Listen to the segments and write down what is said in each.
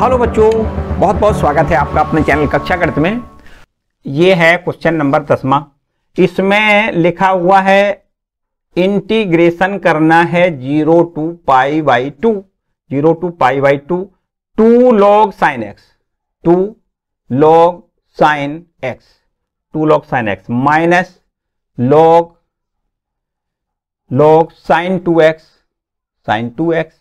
hello बच्चों बहुत बहुत स्वागत है आपका अपने चैनल कक्षा गणित में ये है क्वेश्चन नंबर दसवा इसमें लिखा हुआ है इंटीग्रेशन करना है zero to pi by two zero to pi by two two log sine x two log sine x two log sine x minus log log sine two x sine two x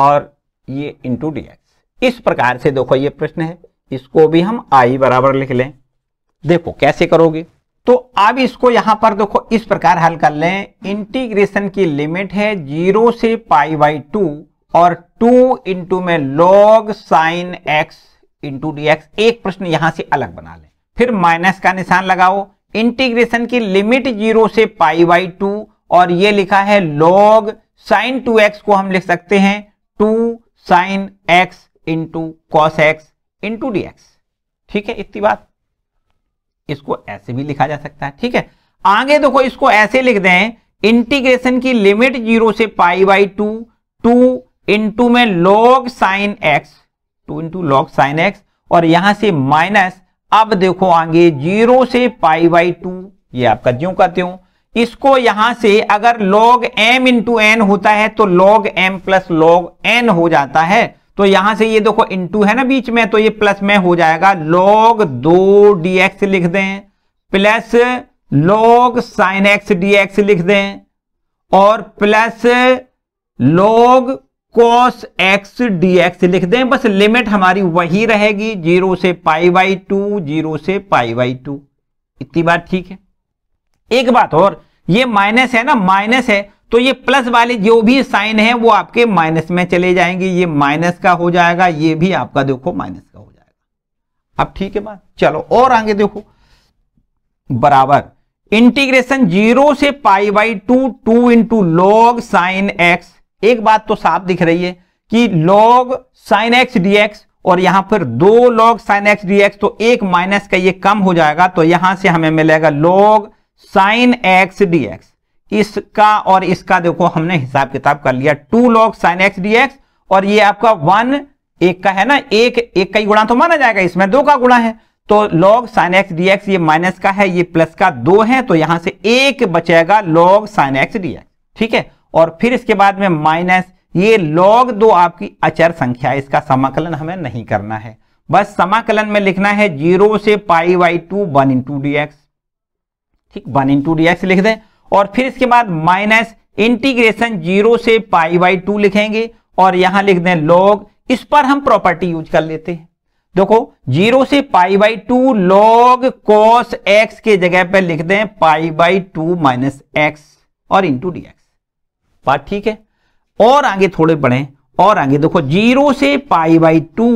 और ये into d x इस प्रकार से देखो ये प्रश्न है इसको भी हम आई बराबर लिख लें देखो कैसे करोगे तो अब इसको यहां पर देखो इस प्रकार हल कर लें इंटीग्रेशन की लिमिट है जीरो से पाई बाई टू और टू इंटू में log sine x into d x एक प्रश्न यहां से अलग बना लें फिर माइनस का निशान लगाओ इंटीग्रेशन की लिमिट जीरो से पाई बाई टू और ये लिखा है लॉग साइन टू एक्स को हम लिख सकते हैं two sine x into cos x into d x ठीक है इतनी बात इसको ऐसे भी लिखा जा सकता है ठीक है आगे देखो इसको ऐसे लिख दें इंटीग्रेशन की लिमिट जीरो से pi by two two into में log sine x two into log sine x और यहां से माइनस अब देखो आगे जीरो से पाई बाई टू ये आपका ज्यो कहते हो इसको यहां से अगर log m इंटू एन होता है तो log m plus log n हो जाता है तो यहां से ये देखो इंटू है ना बीच में तो ये प्लस में हो जाएगा लॉग दो डीएक्स लिख दें plus log sine x d x लिख दें और plus log cos x d x लिख दें बस लिमिट हमारी वही रहेगी जीरो से पाई बाई टू जीरो से पाई बाई टू इतनी बात ठीक है एक बात और ये माइनस है ना माइनस है तो ये प्लस वाले जो भी साइन है वो आपके माइनस में चले जाएंगे ये माइनस का हो जाएगा ये भी आपका देखो माइनस का हो जाएगा अब ठीक है बात चलो और आगे देखो बराबर इंटीग्रेशन जीरो से pi by two two into log sine x एक बात तो साफ दिख रही है कि लॉग साइन एक्स डीएक्स और यहां पर दो लॉग साइन एक्स डीएक्स तो एक माइनस का ये कम हो जाएगा तो यहां से हमें मिलेगा log sine x d x इसका और इसका देखो हमने हिसाब किताब कर लिया two log sine x d x और ये आपका वन एक का है ना एक एक का ही गुणा तो माना जाएगा इसमें दो का गुणा है तो log sine x d x ये माइनस का है ये प्लस का दो है तो यहां से एक बचेगा log sine x d x ठीक है और फिर इसके बाद में माइनस ये लॉग दो आपकी अचर संख्या इसका समाकलन हमें नहीं करना है बस समाकलन में लिखना है जीरो से pi by two one into d x ठीक वन इंटू लिख दें और फिर इसके बाद माइनस इंटीग्रेशन जीरो से पाई बाई टू लिखेंगे और यहां लिख दें लॉग इस पर हम प्रॉपर्टी यूज कर लेते हैं देखो जीरो से pi by two log cos x के जगह पर लिख दें pi by two minus x और इंटू डी एक्स बात ठीक है और आगे थोड़े बढ़े और आगे देखो जीरो से pi by two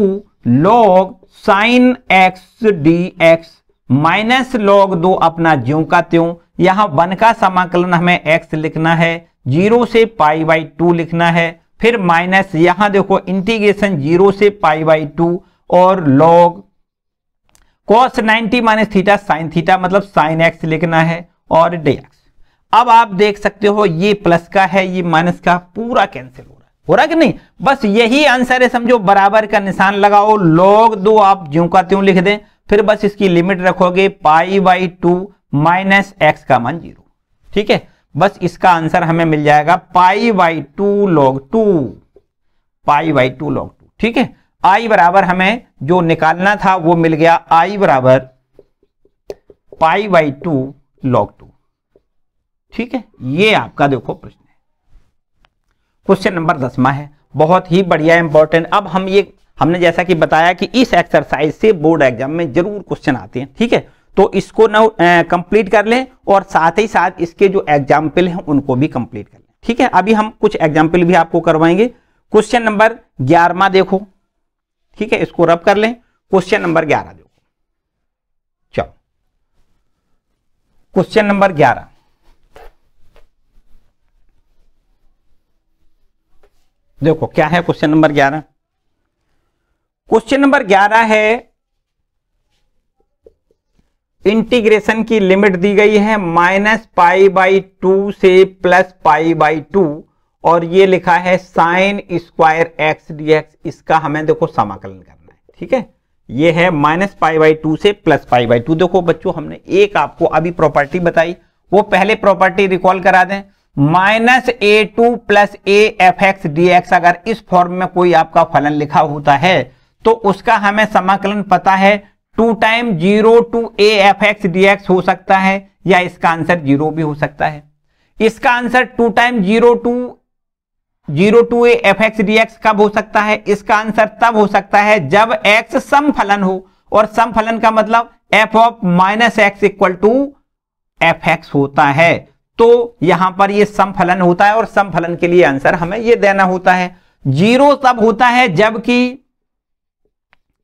log sine x d x minus log दो अपना ज्यो का त्यों यहां वन का समाकलन हमें एक्स लिखना है जीरो से पाई बाई टू लिखना है फिर माइनस यहां देखो इंटीग्रेशन जीरो से पाई बाई टू और log cos ninety minus theta sine theta मतलब साइन एक्स लिखना है और डेक्स अब आप देख सकते हो ये प्लस का है ये माइनस का पूरा कैंसिल हो रहा है हो रहा कि नहीं बस यही आंसर है समझो बराबर का निशान लगाओ लॉग दो आप ज्यों का त्यों लिख दें फिर बस इसकी लिमिट रखोगे pi by two minus x का मान जीरो ठीक है बस इसका आंसर हमें मिल जाएगा pi by two log two pi by two log two ठीक है आई बराबर हमें जो निकालना था वो मिल गया आई बराबर pi by two log two ठीक है ये आपका देखो प्रश्न है क्वेश्चन नंबर दसवा है बहुत ही बढ़िया इंपॉर्टेंट अब हम ये हमने जैसा कि बताया कि इस एक्सरसाइज से बोर्ड एग्जाम में जरूर क्वेश्चन आते हैं ठीक है तो इसको न कंप्लीट कर लें और साथ ही साथ इसके जो एग्जाम्पल हैं उनको भी कंप्लीट कर लें ठीक है अभी हम कुछ एग्जाम्पल भी आपको करवाएंगे क्वेश्चन नंबर ग्यारहवा देखो ठीक है इसको रब कर लें क्वेश्चन नंबर ग्यारह देखो चलो क्वेश्चन नंबर ग्यारह देखो क्या है क्वेश्चन नंबर ग्यारह क्वेश्चन नंबर ग्यारह है इंटीग्रेशन की लिमिट दी गई है माइनस पाई बाई टू से प्लस पाई बाई टू और ये लिखा है साइन स्क्वायर एक्स एक्स इसका हमें देखो समाकलन करना है ठीक है ये है माइनस पाई बाई टू से प्लस पाई बाई टू देखो बच्चों हमने एक आपको अभी प्रॉपर्टी बताई वो पहले प्रॉपर्टी रिकॉल करा दें minus a to plus a f x d x अगर इस फॉर्म में कोई आपका फलन लिखा होता है तो उसका हमें समाकलन पता है two time zero to a f x d x हो सकता है या इसका आंसर जीरो भी हो सकता है इसका answer two time zero to zero to a f x d x कब हो सकता है इसका आंसर तब हो सकता है जब एक्स सम फलन हो और सम फलन का मतलब f of minus x equal to f x होता है तो यहां पर ये सम फलन होता है और सम फलन के लिए आंसर हमें ये देना होता है जीरो तब होता है जबकि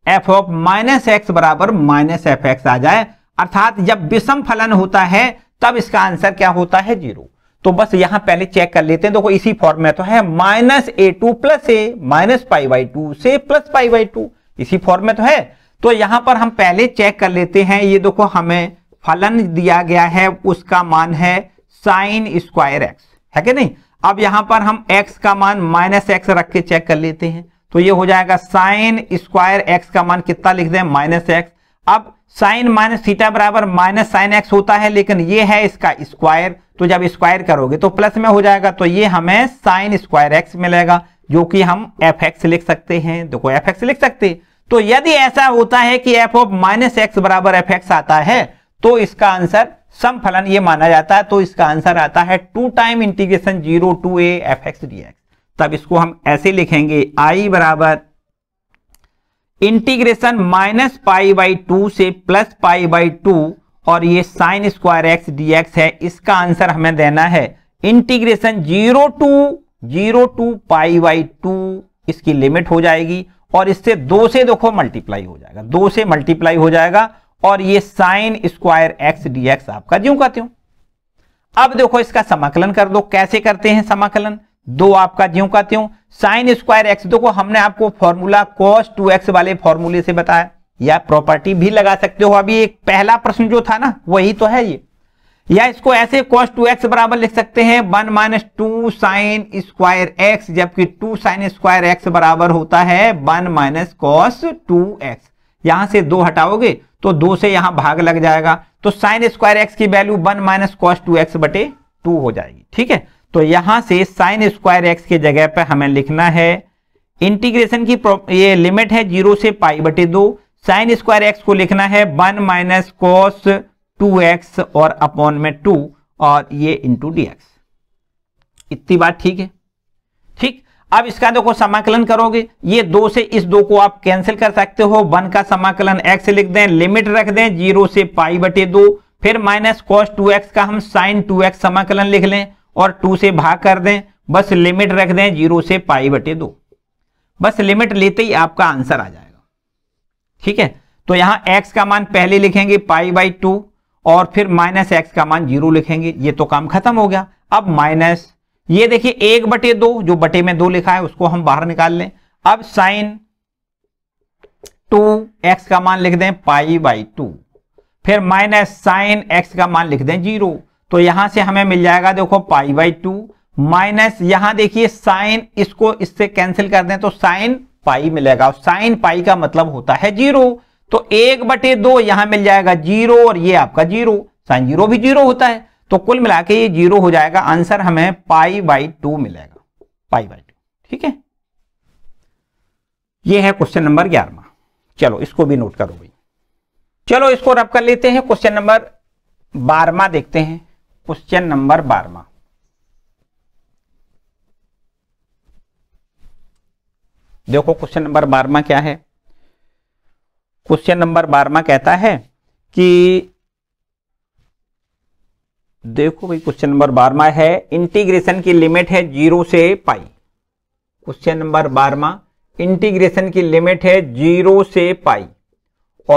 एफ ऑफ माइनस एक्स बराबर माइनस एफ एक्स आ जाए अर्थात जब विषम फलन होता है तब इसका आंसर क्या होता है जीरो तो बस यहां पहले चेक कर लेते हैं देखो तो इसी फॉर्म में तो है minus a to plus a minus pi by two से प्लस पाई बाई टू इसी फॉर्म में तो है तो यहां पर हम पहले चेक कर लेते हैं ये देखो हमें फलन दिया गया है उसका मान है साइन स्क्वायर एक्स है कि नहीं अब यहां पर हम एक्स का मान माइनस एक्स रख के चेक कर लेते हैं तो ये हो जाएगा साइन स्क्वायर एक्स का मान कितना लिख दें माइनस एक्स अब साइन माइनस थीटा बराबर माइनस साइन एक्स होता है लेकिन ये है इसका स्क्वायर तो जब स्क्वायर करोगे तो प्लस में हो जाएगा तो ये हमें साइन स्क्वायर एक्स मिलेगा जो कि हम एफ एक्स लिख सकते हैं देखो एफ एक्स लिख सकते तो यदि ऐसा होता है कि एफ ऑफ माइनस एक्स बराबर एफ एक्स आता है तो इसका आंसर समफलन ये माना जाता है तो इसका आंसर आता है two time integration zero to a f x d x तब इसको हम ऐसे लिखेंगे आई बराबर integration minus pi by two से प्लस पाई बाई टू और ये sine square x d x है इसका आंसर हमें देना है integration zero to zero to pi by two इसकी लिमिट हो जाएगी और इससे दो से देखो मल्टीप्लाई हो जाएगा दो से मल्टीप्लाई हो जाएगा और ये sine square x d x आपका ज्यों का त्यों अब देखो इसका समाकलन कर दो कैसे करते हैं समाकलन दो आपका ज्यो का त्यों साइन स्क्वायर एक्स देखो हमने आपको फॉर्मूला कॉस टू एक्स वाले फॉर्मूले से बताया या प्रॉपर्टी भी लगा सकते हो अभी एक पहला प्रश्न जो था ना वही तो है ये या इसको ऐसे कॉस टू एक्स बराबर लिख सकते हैं one minus two sine square x जबकि टू साइन स्क्वायर एक्स बराबर होता है one minus cos two x यहां से दो हटाओगे तो दो से यहां भाग लग जाएगा तो साइन स्क्वायर एक्स की value one minus cos two x बटे टू हो जाएगी ठीक है तो यहां से साइन स्क्वायर एक्स की जगह पर हमें लिखना है इंटीग्रेशन की ये लिमिट है जीरो से पाई बटे दो साइन स्क्वायर एक्स को लिखना है one minus cos two x और अपॉन में टू और ये इंटू डी एक्स इतनी बात ठीक है ठीक अब इसका देखो समाकलन करोगे ये दो से इस दो को आप कैंसिल कर सकते हो वन का समाकलन एक्स लिख दें लिमिट रख दें जीरो से पाई बटे दो फिर माइनस कॉस टू एक्स का हम साइन टू एक्स समाकलन लिख लें और टू से भाग कर दें बस लिमिट रख दें जीरो से पाई बटे दो बस लिमिट लेते ही आपका आंसर आ जाएगा ठीक है तो यहां एक्स का मान पहले लिखेंगे पाई बाई टू और फिर माइनस एक्स का मान जीरो लिखेंगे ये तो काम खत्म हो गया अब माइनस ये देखिए एक बटे दो जो बटे में दो लिखा है उसको हम बाहर निकाल लें अब साइन टू एक्स का मान लिख दें पाई बाई टू फिर माइनस साइन एक्स का मान लिख दें जीरो तो यहां से हमें मिल जाएगा देखो पाई बाई टू माइनस यहां देखिए साइन इसको इससे कैंसिल कर दें तो साइन पाई मिलेगा साइन पाई का मतलब होता है जीरो तो एक बटे दो यहां मिल जाएगा जीरो और ये आपका जीरो साइन जीरो भी जीरो होता है तो कुल मिला के ये जीरो हो जाएगा आंसर हमें पाई बाई टू मिलेगा पाई बाई टू ठीक है ये है क्वेश्चन नंबर ग्यारहवा चलो इसको भी नोट करो भाई चलो इसको रब कर लेते हैं क्वेश्चन नंबर बारहवा देखते हैं क्वेश्चन नंबर बारवा देखो क्वेश्चन नंबर बारवा क्या है क्वेश्चन नंबर बारवा कहता है कि देखो भाई क्वेश्चन नंबर बारवा है इंटीग्रेशन की लिमिट है जीरो से पाई क्वेश्चन नंबर बारवा इंटीग्रेशन की लिमिट है जीरो से पाई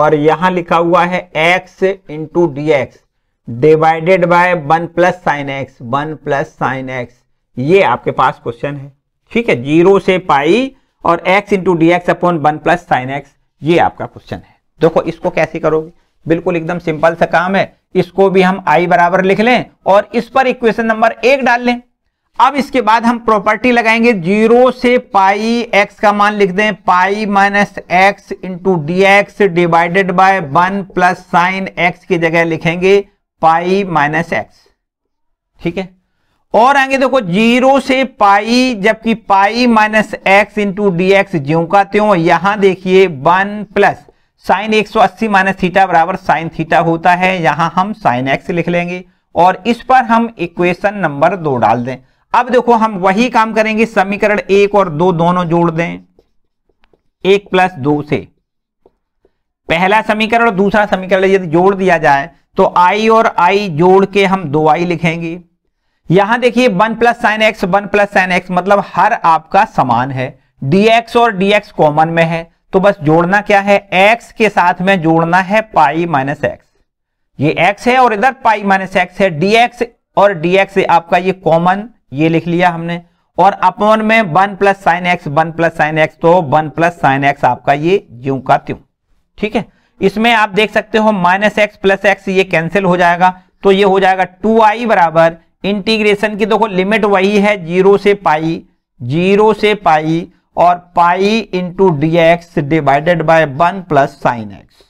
और यहां लिखा हुआ है x into d x divided by one plus sine x one plus sine x ये आपके पास क्वेश्चन है ठीक है जीरो से पाई और x into d x upon one plus sine x ये आपका क्वेश्चन है देखो इसको कैसे करोगे बिल्कुल एकदम सिंपल सा काम है इसको भी हम आई बराबर लिख लें और इस पर इक्वेशन नंबर एक डाल लें अब इसके बाद हम प्रॉपर्टी लगाएंगे जीरो से पाई एक्स का मान लिख दें pi minus x into d x divided by one plus sine x की जगह लिखेंगे पाई माइनस एक्स ठीक है और आएंगे देखो जीरो से पाई जबकि pi minus x into d x ज्यो का त्यों यहां देखिए वन प्लस साइन एक सौ अस्सी माइनस थीटा बराबर साइन थीटा होता है यहां हम साइन एक्स लिख लेंगे और इस पर हम इक्वेशन नंबर दो डाल दें अब देखो हम वही काम करेंगे समीकरण एक और दो दोनों जोड़ दें एक प्लस दो से पहला समीकरण और दूसरा समीकरण यदि जोड़ दिया जाए तो आई और आई जोड़ के हम दो आई लिखेंगे यहां देखिए one plus sine x one plus sine x मतलब हर आपका समान है dx और dx कॉमन में है तो बस जोड़ना क्या है x के साथ में जोड़ना है पाई माइनस एक्स ये x है और इधर पाई माइनस एक्स है dx और dx से आपका ये कॉमन ये लिख लिया हमने और अपॉन में one plus sine x one plus sine x तो वन प्लस साइन एक्स आपका ये ज्यू का त्यू ठीक है इसमें आप देख सकते हो माइनस एक्स प्लस एक्स ये कैंसिल हो जाएगा तो ये हो जाएगा टू आई बराबर इंटीग्रेशन की देखो लिमिट वही है जीरो से पाई जीरो से पाई और pi into d x divided by one plus sine x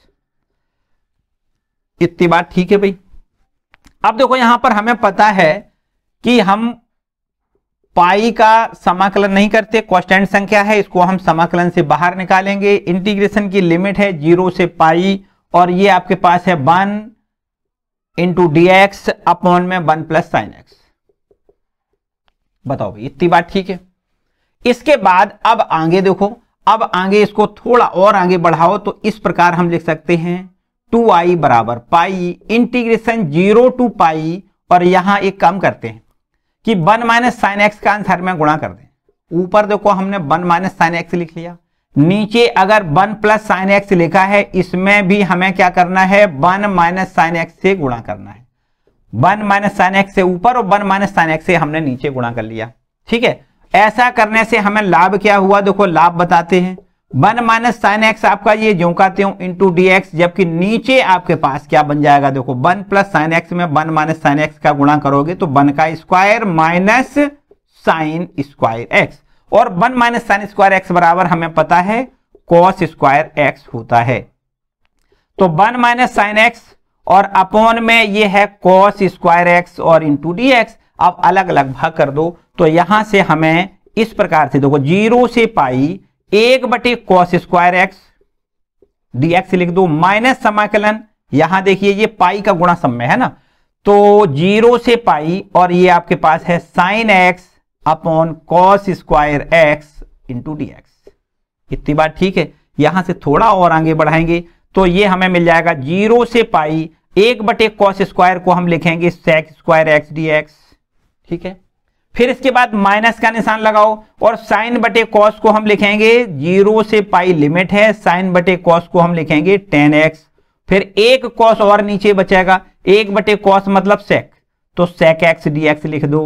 इतनी बात ठीक है भाई अब देखो यहां पर हमें पता है कि हम पाई का समाकलन नहीं करते कॉन्स्टेंट संख्या है इसको हम समाकलन से बाहर निकालेंगे इंटीग्रेशन की लिमिट है जीरो से पाई और ये आपके पास है one into d x upon में वन प्लस साइन एक्स बताओ भाई इतनी बात ठीक है इसके बाद अब आगे देखो अब आगे इसको थोड़ा और आगे बढ़ाओ तो इस प्रकार हम लिख सकते हैं टू आई बराबर pi integration zero to pi और यहां एक काम करते हैं कि वन माइनस साइन एक्स का आंसर में गुणा कर दें ऊपर देखो हमने वन माइनस साइन एक्स लिख लिया नीचे अगर वन प्लस साइन एक्स लिखा है इसमें भी हमें क्या करना है वन माइनस साइन एक्स से गुणा करना है वन माइनस साइन एक्स से ऊपर और वन माइनस साइन एक्स से हमने नीचे गुणा कर लिया ठीक है ऐसा करने से हमें लाभ क्या हुआ देखो लाभ बताते हैं वन माइनस साइन एक्स आपका ये जो हो त्यों इंटू डी एक्स जबकि नीचे आपके पास क्या बन जाएगा देखो वन प्लस साइन एक्स में वन माइनस साइन एक्स का गुणा करोगे तो वन का square minus sine square x और one minus sine square x बराबर हमें पता है कॉस स्क्वायर एक्स होता है तो वन माइनस साइन एक्स और अपॉन में ये है कॉस स्क्वायर एक्स और इंटू डी एक्स अब अलग अलग भाग कर दो तो यहां से हमें इस प्रकार से देखो जीरो से पाई एक बटे कॉस स्क्वायर एक्स डीएक्स लिख दो माइनस समाकलन यहां देखिए ये पाई का गुणा समय है ना तो जीरो से पाई और ये आपके पास है sine x upon cos square x into d इतनी बात ठीक है यहां से थोड़ा और आगे बढ़ाएंगे तो ये हमें मिल जाएगा जीरो से पाई एक बटे कॉस स्क्वायर को हम लिखेंगे सेक्स स्क्वायर एक्स डी ठीक है फिर इसके बाद माइनस का निशान लगाओ और साइन बटे कॉस को हम लिखेंगे जीरो से पाई लिमिट है साइन बटे कॉस को हम लिखेंगे टेन एक्स फिर एक कॉस और नीचे बचेगा एक बटे कॉस मतलब सेक तो सेक एक्स डी एक्स लिख दो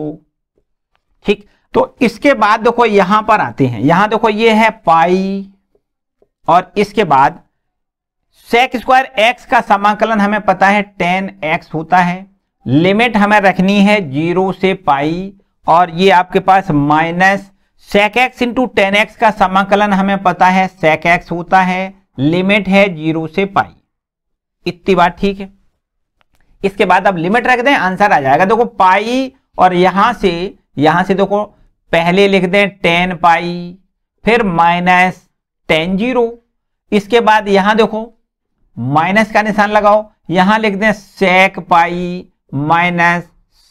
ठीक तो इसके बाद देखो यहां पर आते हैं यहां देखो ये है पाई और इसके बाद सेक स्क्वायर एक्स का समाकलन हमें पता है टेन एक्स होता है लिमिट हमें रखनी है जीरो से पाई और ये आपके पास minus sec x into tan x का समाकलन हमें पता है सेक एक्स होता है लिमिट है जीरो से पाई इतनी बात ठीक है इसके बाद अब लिमिट रख दें आंसर आ जाएगा देखो पाई और यहां से यहां से देखो पहले लिख दें टेन पाई फिर माइनस टेन जीरो इसके बाद यहां देखो माइनस का निशान लगाओ यहां लिख दें सेक पाई माइनस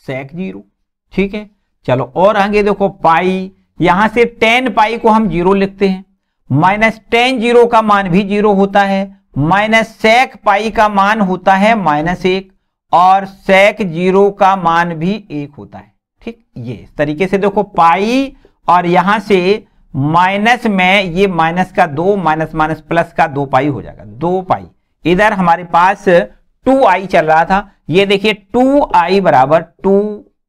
सेक जीरो ठीक है चलो और आगे देखो पाई यहां से टेन पाई को हम जीरो लिखते हैं माइनस टेन जीरो का मान भी जीरो होता है माइनस सेक पाई का मान होता है माइनस एक और सेक जीरो का मान भी एक होता है ठीक ये इस तरीके से देखो पाई और यहां से माइनस में ये माइनस का दो माइनस माइनस प्लस का दो पाई हो जाएगा दो पाई इधर हमारे पास टू आई चल रहा था ये देखिए टू आई बराबर टू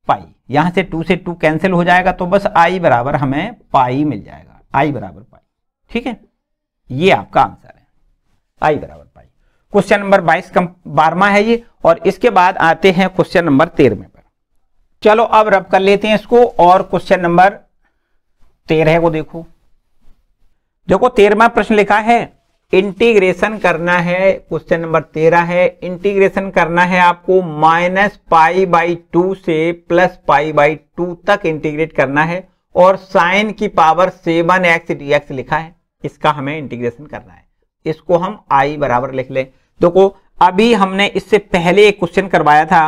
पाई यहां से टू से टू कैंसिल हो जाएगा तो बस आई बराबर हमें पाई मिल जाएगा आई बराबर पाई ठीक है ये आपका आंसर है आई बराबर पाई क्वेश्चन नंबर बाईस बारवा है ये और इसके बाद आते हैं क्वेश्चन नंबर तेरहवे पर चलो अब रब कर लेते हैं इसको और क्वेश्चन नंबर तेरह को देखो देखो तेरहवा प्रश्न लिखा है इंटीग्रेशन करना है क्वेश्चन नंबर तेरह है इंटीग्रेशन करना है आपको माइनस पाई बाई टू से प्लस पाई बाई टू तक इंटीग्रेट करना है और साइन की power seven x d x लिखा है इसका हमें इंटीग्रेशन करना है इसको हम आई बराबर लिख लें देखो तो अभी हमने इससे पहले एक क्वेश्चन करवाया था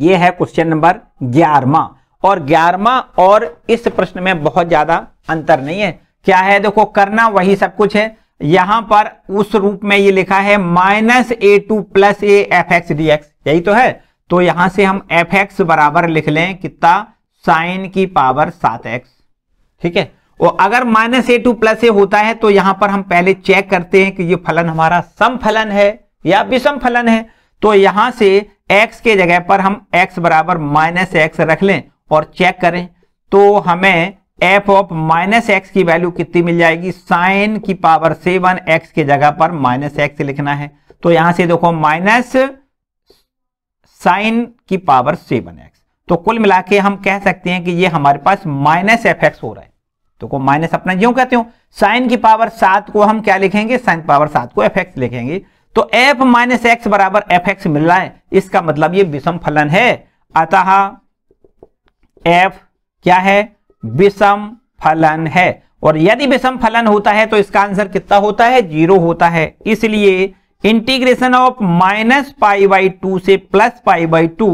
यह है क्वेश्चन नंबर ग्यारहवा और ग्यारहवा और इस प्रश्न में बहुत ज्यादा अंतर नहीं है क्या है देखो करना वही सब कुछ है यहां पर उस रूप में ये लिखा है minus a to plus a f x d x यही तो है तो यहां से हम एफ एक्स बराबर लिख लें कितना साइन की पावर सात एक्स ठीक है और अगर minus a to plus a होता है तो यहां पर हम पहले चेक करते हैं कि ये फलन हमारा सम फलन है या विषम फलन है तो यहां से x के जगह पर हम x बराबर माइनस एक्स रख लें और चेक करें तो हमें एफ ऑफ माइनस एक्स की वैल्यू कितनी मिल जाएगी साइन की पावर सेवन एक्स की जगह पर माइनस एक्स लिखना है तो यहां से देखो माइनस साइन की पावर सेवन एक्स तो कुल मिला के हम कह सकते हैं कि ये हमारे पास माइनस एफ एक्स हो रहा है तो को माइनस अपना क्यों कहते हो साइन की पावर सात को हम क्या लिखेंगे साइन पावर सात को एफ एक्स लिखेंगे तो एफ माइनस एक्स बराबर एफ एक्स मिल रहा है इसका मतलब ये विषम फलन है अतः एफ क्या है विषम फलन है और यदि विषम फलन होता है तो इसका आंसर कितना होता है जीरो होता है इसलिए integration of minus pi by two से plus pi by two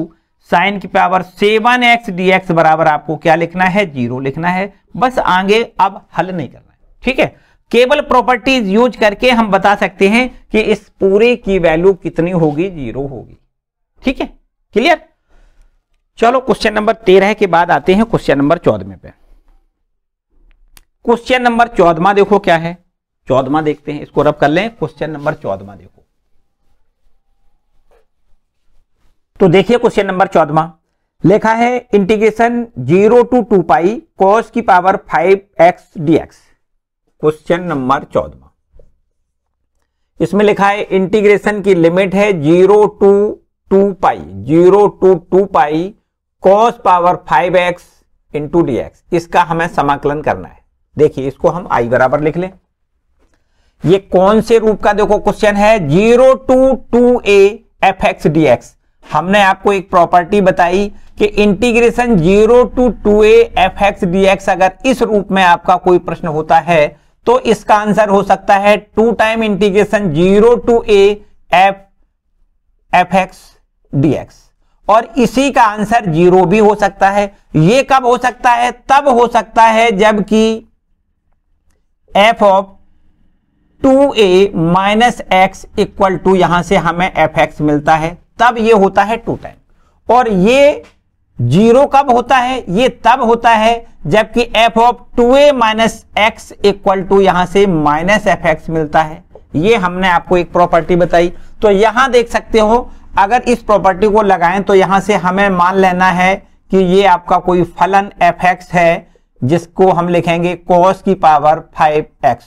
sine की power seven x d x बराबर आपको क्या लिखना है जीरो लिखना है बस आगे अब हल नहीं करना है ठीक है केवल प्रॉपर्टीज यूज करके हम बता सकते हैं कि इस पूरे की वैल्यू कितनी होगी जीरो होगी ठीक है क्लियर चलो क्वेश्चन नंबर तेरह के बाद आते हैं क्वेश्चन नंबर चौदह पे क्वेश्चन नंबर चौदमा देखो क्या है चौदमा देखते हैं इसको रब कर लें क्वेश्चन नंबर चौदमा देखो तो देखिए क्वेश्चन नंबर चौदमा लिखा है integration zero to two pi cos की power five x d x question number चौदमा इसमें लिखा है इंटीग्रेशन की लिमिट है zero to two pi zero to two pi cos power five x into d x इसका हमें समाकलन करना है देखिए इसको हम आई बराबर लिख लें ये कौन से रूप का देखो क्वेश्चन है zero to two a f x d x हमने आपको एक प्रॉपर्टी बताई कि integration zero to two a f x d x अगर इस रूप में आपका कोई प्रश्न होता है तो इसका आंसर हो सकता है two time integration zero to a f f x d x और इसी का आंसर जीरो भी हो सकता है ये कब हो सकता है तब हो सकता है जबकि f of two a minus x equal to यहां से हमें एफ एक्स मिलता है तब ये होता है टू टाइम और ये जीरो कब होता है ये तब होता है जबकि f of two a minus x equal to यहां से माइनस एफ एक्स मिलता है ये हमने आपको एक प्रॉपर्टी बताई तो यहां देख सकते हो अगर इस प्रॉपर्टी को लगाएं तो यहां से हमें मान लेना है कि ये आपका कोई फलन एफ एक्स है जिसको हम लिखेंगे कोस की पावर फाइव एक्स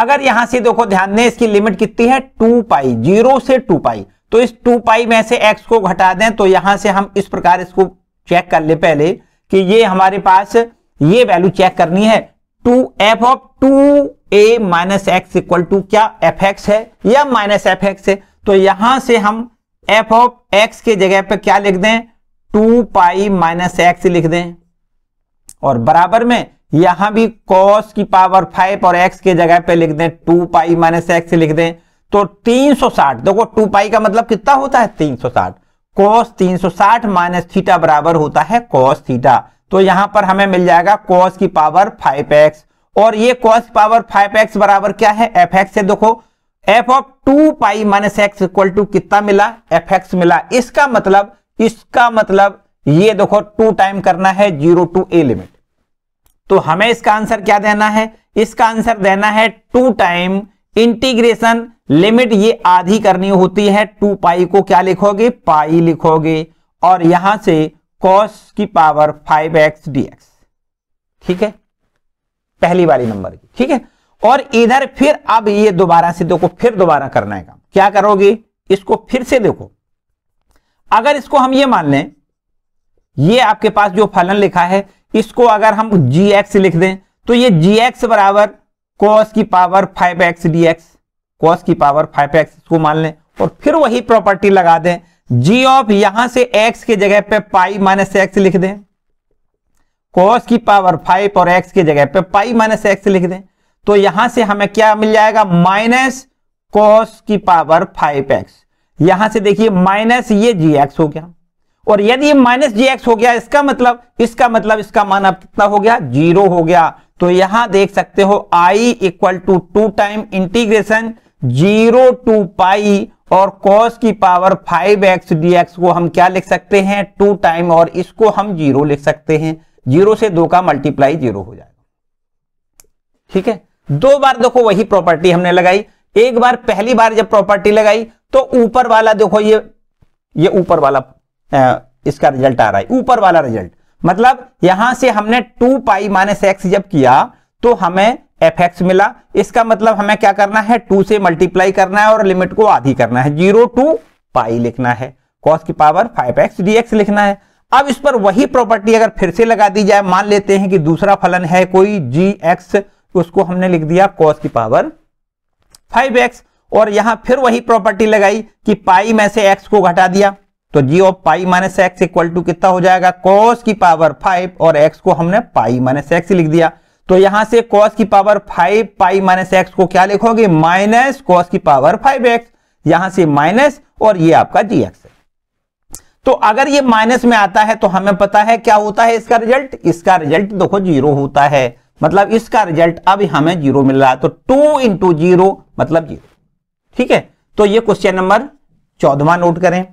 अगर यहां से देखो ध्यान दें इसकी लिमिट कितनी है टू पाई जीरो से टू पाई तो इस टू पाई में से एक्स को घटा दें तो यहां से हम इस प्रकार इसको चेक कर ले पहले कि ये हमारे पास ये वैल्यू चेक करनी है to f of two a minus x equal to क्या एफ एक्स है या माइनस एफ एक्स है तो यहां से हम एफ ऑफ एक्स के जगह पर क्या लिख दें टू पाई माइनस एक्स लिख दें और बराबर में यहां भी कॉस की पावर फाइव और एक्स के जगह पर लिख दें टू पाई माइनस एक्स लिख दें तो 360 देखो टू पाई का मतलब कितना होता है 360 कॉस तीन माइनस थीटा बराबर होता है कॉस थीटा तो यहां पर हमें मिल जाएगा कॉस की पावर 5x और ये कॉस पावर 5x बराबर क्या है एफ एक्स है देखो f of two pi minus x equal to कितना मिला एफ एक्स मिला इसका मतलब इसका मतलब ये देखो टू टाइम करना है जीरो टू ए लिमिट तो हमें इसका आंसर क्या देना है इसका आंसर देना है टू टाइम इंटीग्रेशन लिमिट ये आधी करनी होती है टू पाई को क्या लिखोगे पाई लिखोगे और यहां से कॉस की power five x d x ठीक है पहली वाली नंबर की ठीक है और इधर फिर अब ये दोबारा से देखो फिर दोबारा करना है काम क्या करोगे इसको फिर से देखो अगर इसको हम ये मान लें ये आपके पास जो फलन लिखा है इसको अगर हम जी एक्स लिख दें तो ये जी एक्स बराबर कॉस की power five x d x cos की पावर फाइव एक्स इसको मान लें और फिर वही प्रॉपर्टी लगा दें जी ऑफ यहां से एक्स के जगह पे पाई माइनस एक्स लिख दें कॉस की पावर फाइव और एक्स के जगह पे पाई माइनस एक्स लिख दें तो यहां से हमें क्या मिल जाएगा माइनस कॉस की पावर फाइव एक्स यहां से देखिए माइनस ये जी एक्स हो गया और यदि ये माइनस जी एक्स हो गया इसका मतलब इसका मतलब इसका मान अब कितना हो गया जीरो हो गया तो यहां देख सकते हो I equal to two time integration zero to pi और कॉस की power five x d x को हम क्या लिख सकते हैं टू टाइम और इसको हम जीरो लिख सकते हैं जीरो से दो का मल्टीप्लाई जीरो हो जाएगा ठीक है दो बार देखो वही प्रॉपर्टी हमने लगाई एक बार पहली बार जब प्रॉपर्टी लगाई तो ऊपर वाला देखो ये ये ऊपर वाला आ, इसका रिजल्ट आ रहा है ऊपर वाला रिजल्ट मतलब यहां से हमने टू पाई माइनस एक्स जब किया तो हमें एफ एक्स मिला इसका मतलब हमें क्या करना है टू से मल्टीप्लाई करना है और लिमिट को आधी करना है जीरो टू पाई लिखना है कॉस की power five x d x लिखना है अब इस पर वही प्रॉपर्टी अगर फिर से लगा दी जाए मान लेते हैं कि दूसरा फलन है कोई जी एक्स उसको हमने लिख दिया कॉस की पावर फाइव एक्स और यहां फिर वही प्रॉपर्टी लगाई कि पाई में से एक्स को घटा दिया तो g of pi minus x equal to कितना हो जाएगा कॉस की पावर फाइव और एक्स को हमने पाई माइनस एक्स लिख दिया तो यहां से कॉस की power five pi minus x को क्या लिखोगे माइनस कॉस की पावर फाइव एक्स यहां से माइनस और ये आपका जी एक्स है तो अगर ये माइनस में आता है तो हमें पता है क्या होता है इसका रिजल्ट इसका रिजल्ट देखो जीरो होता है मतलब इसका रिजल्ट अब हमें जीरो मिल रहा है तो टू इंटू जीरो मतलब जीरो ठीक है तो ये क्वेश्चन नंबर चौदवा नोट करें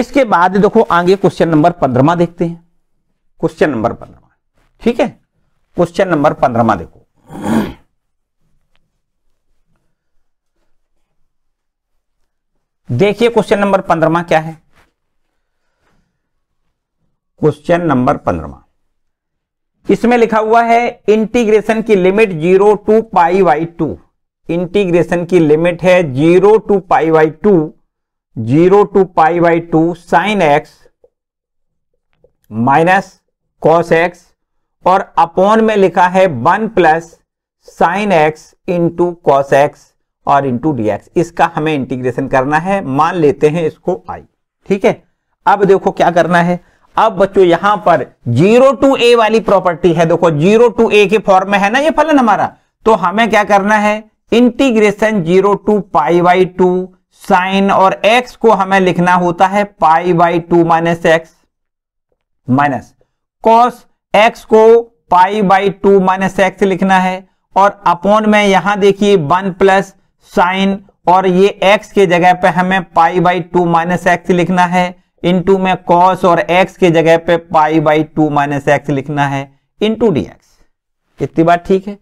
इसके बाद देखो आगे क्वेश्चन नंबर पंद्रमा देखते हैं क्वेश्चन नंबर पंद्रमा ठीक है क्वेश्चन नंबर पंद्रमा देखो देखिए क्वेश्चन नंबर पंद्रमा क्या है क्वेश्चन नंबर पंद्रमा इसमें लिखा हुआ है इंटीग्रेशन की limit zero to pi by two integration की लिमिट है zero to pi by two zero to pi by two sine x minus cos x और अपॉन में लिखा है one plus sine x into cos x और into d x इसका हमें integration करना है मान लेते हैं इसको आई ठीक है अब देखो क्या करना है अब बच्चों यहां पर जीरो टू ए वाली प्रॉपर्टी है देखो जीरो टू ए के फॉर्म में है ना ये फलन हमारा तो हमें क्या करना है integration zero to pi by two sine और एक्स को हमें लिखना होता है pi by two minus x minus cos x को pi by two minus x लिखना है और अपॉन में यहां देखिए वन प्लस साइन और ये एक्स के जगह पे हमें pi by two minus x लिखना है इंटू में कॉस और एक्स के जगह पे pi by two minus x लिखना है इंटू डी एक्स इतनी बात ठीक है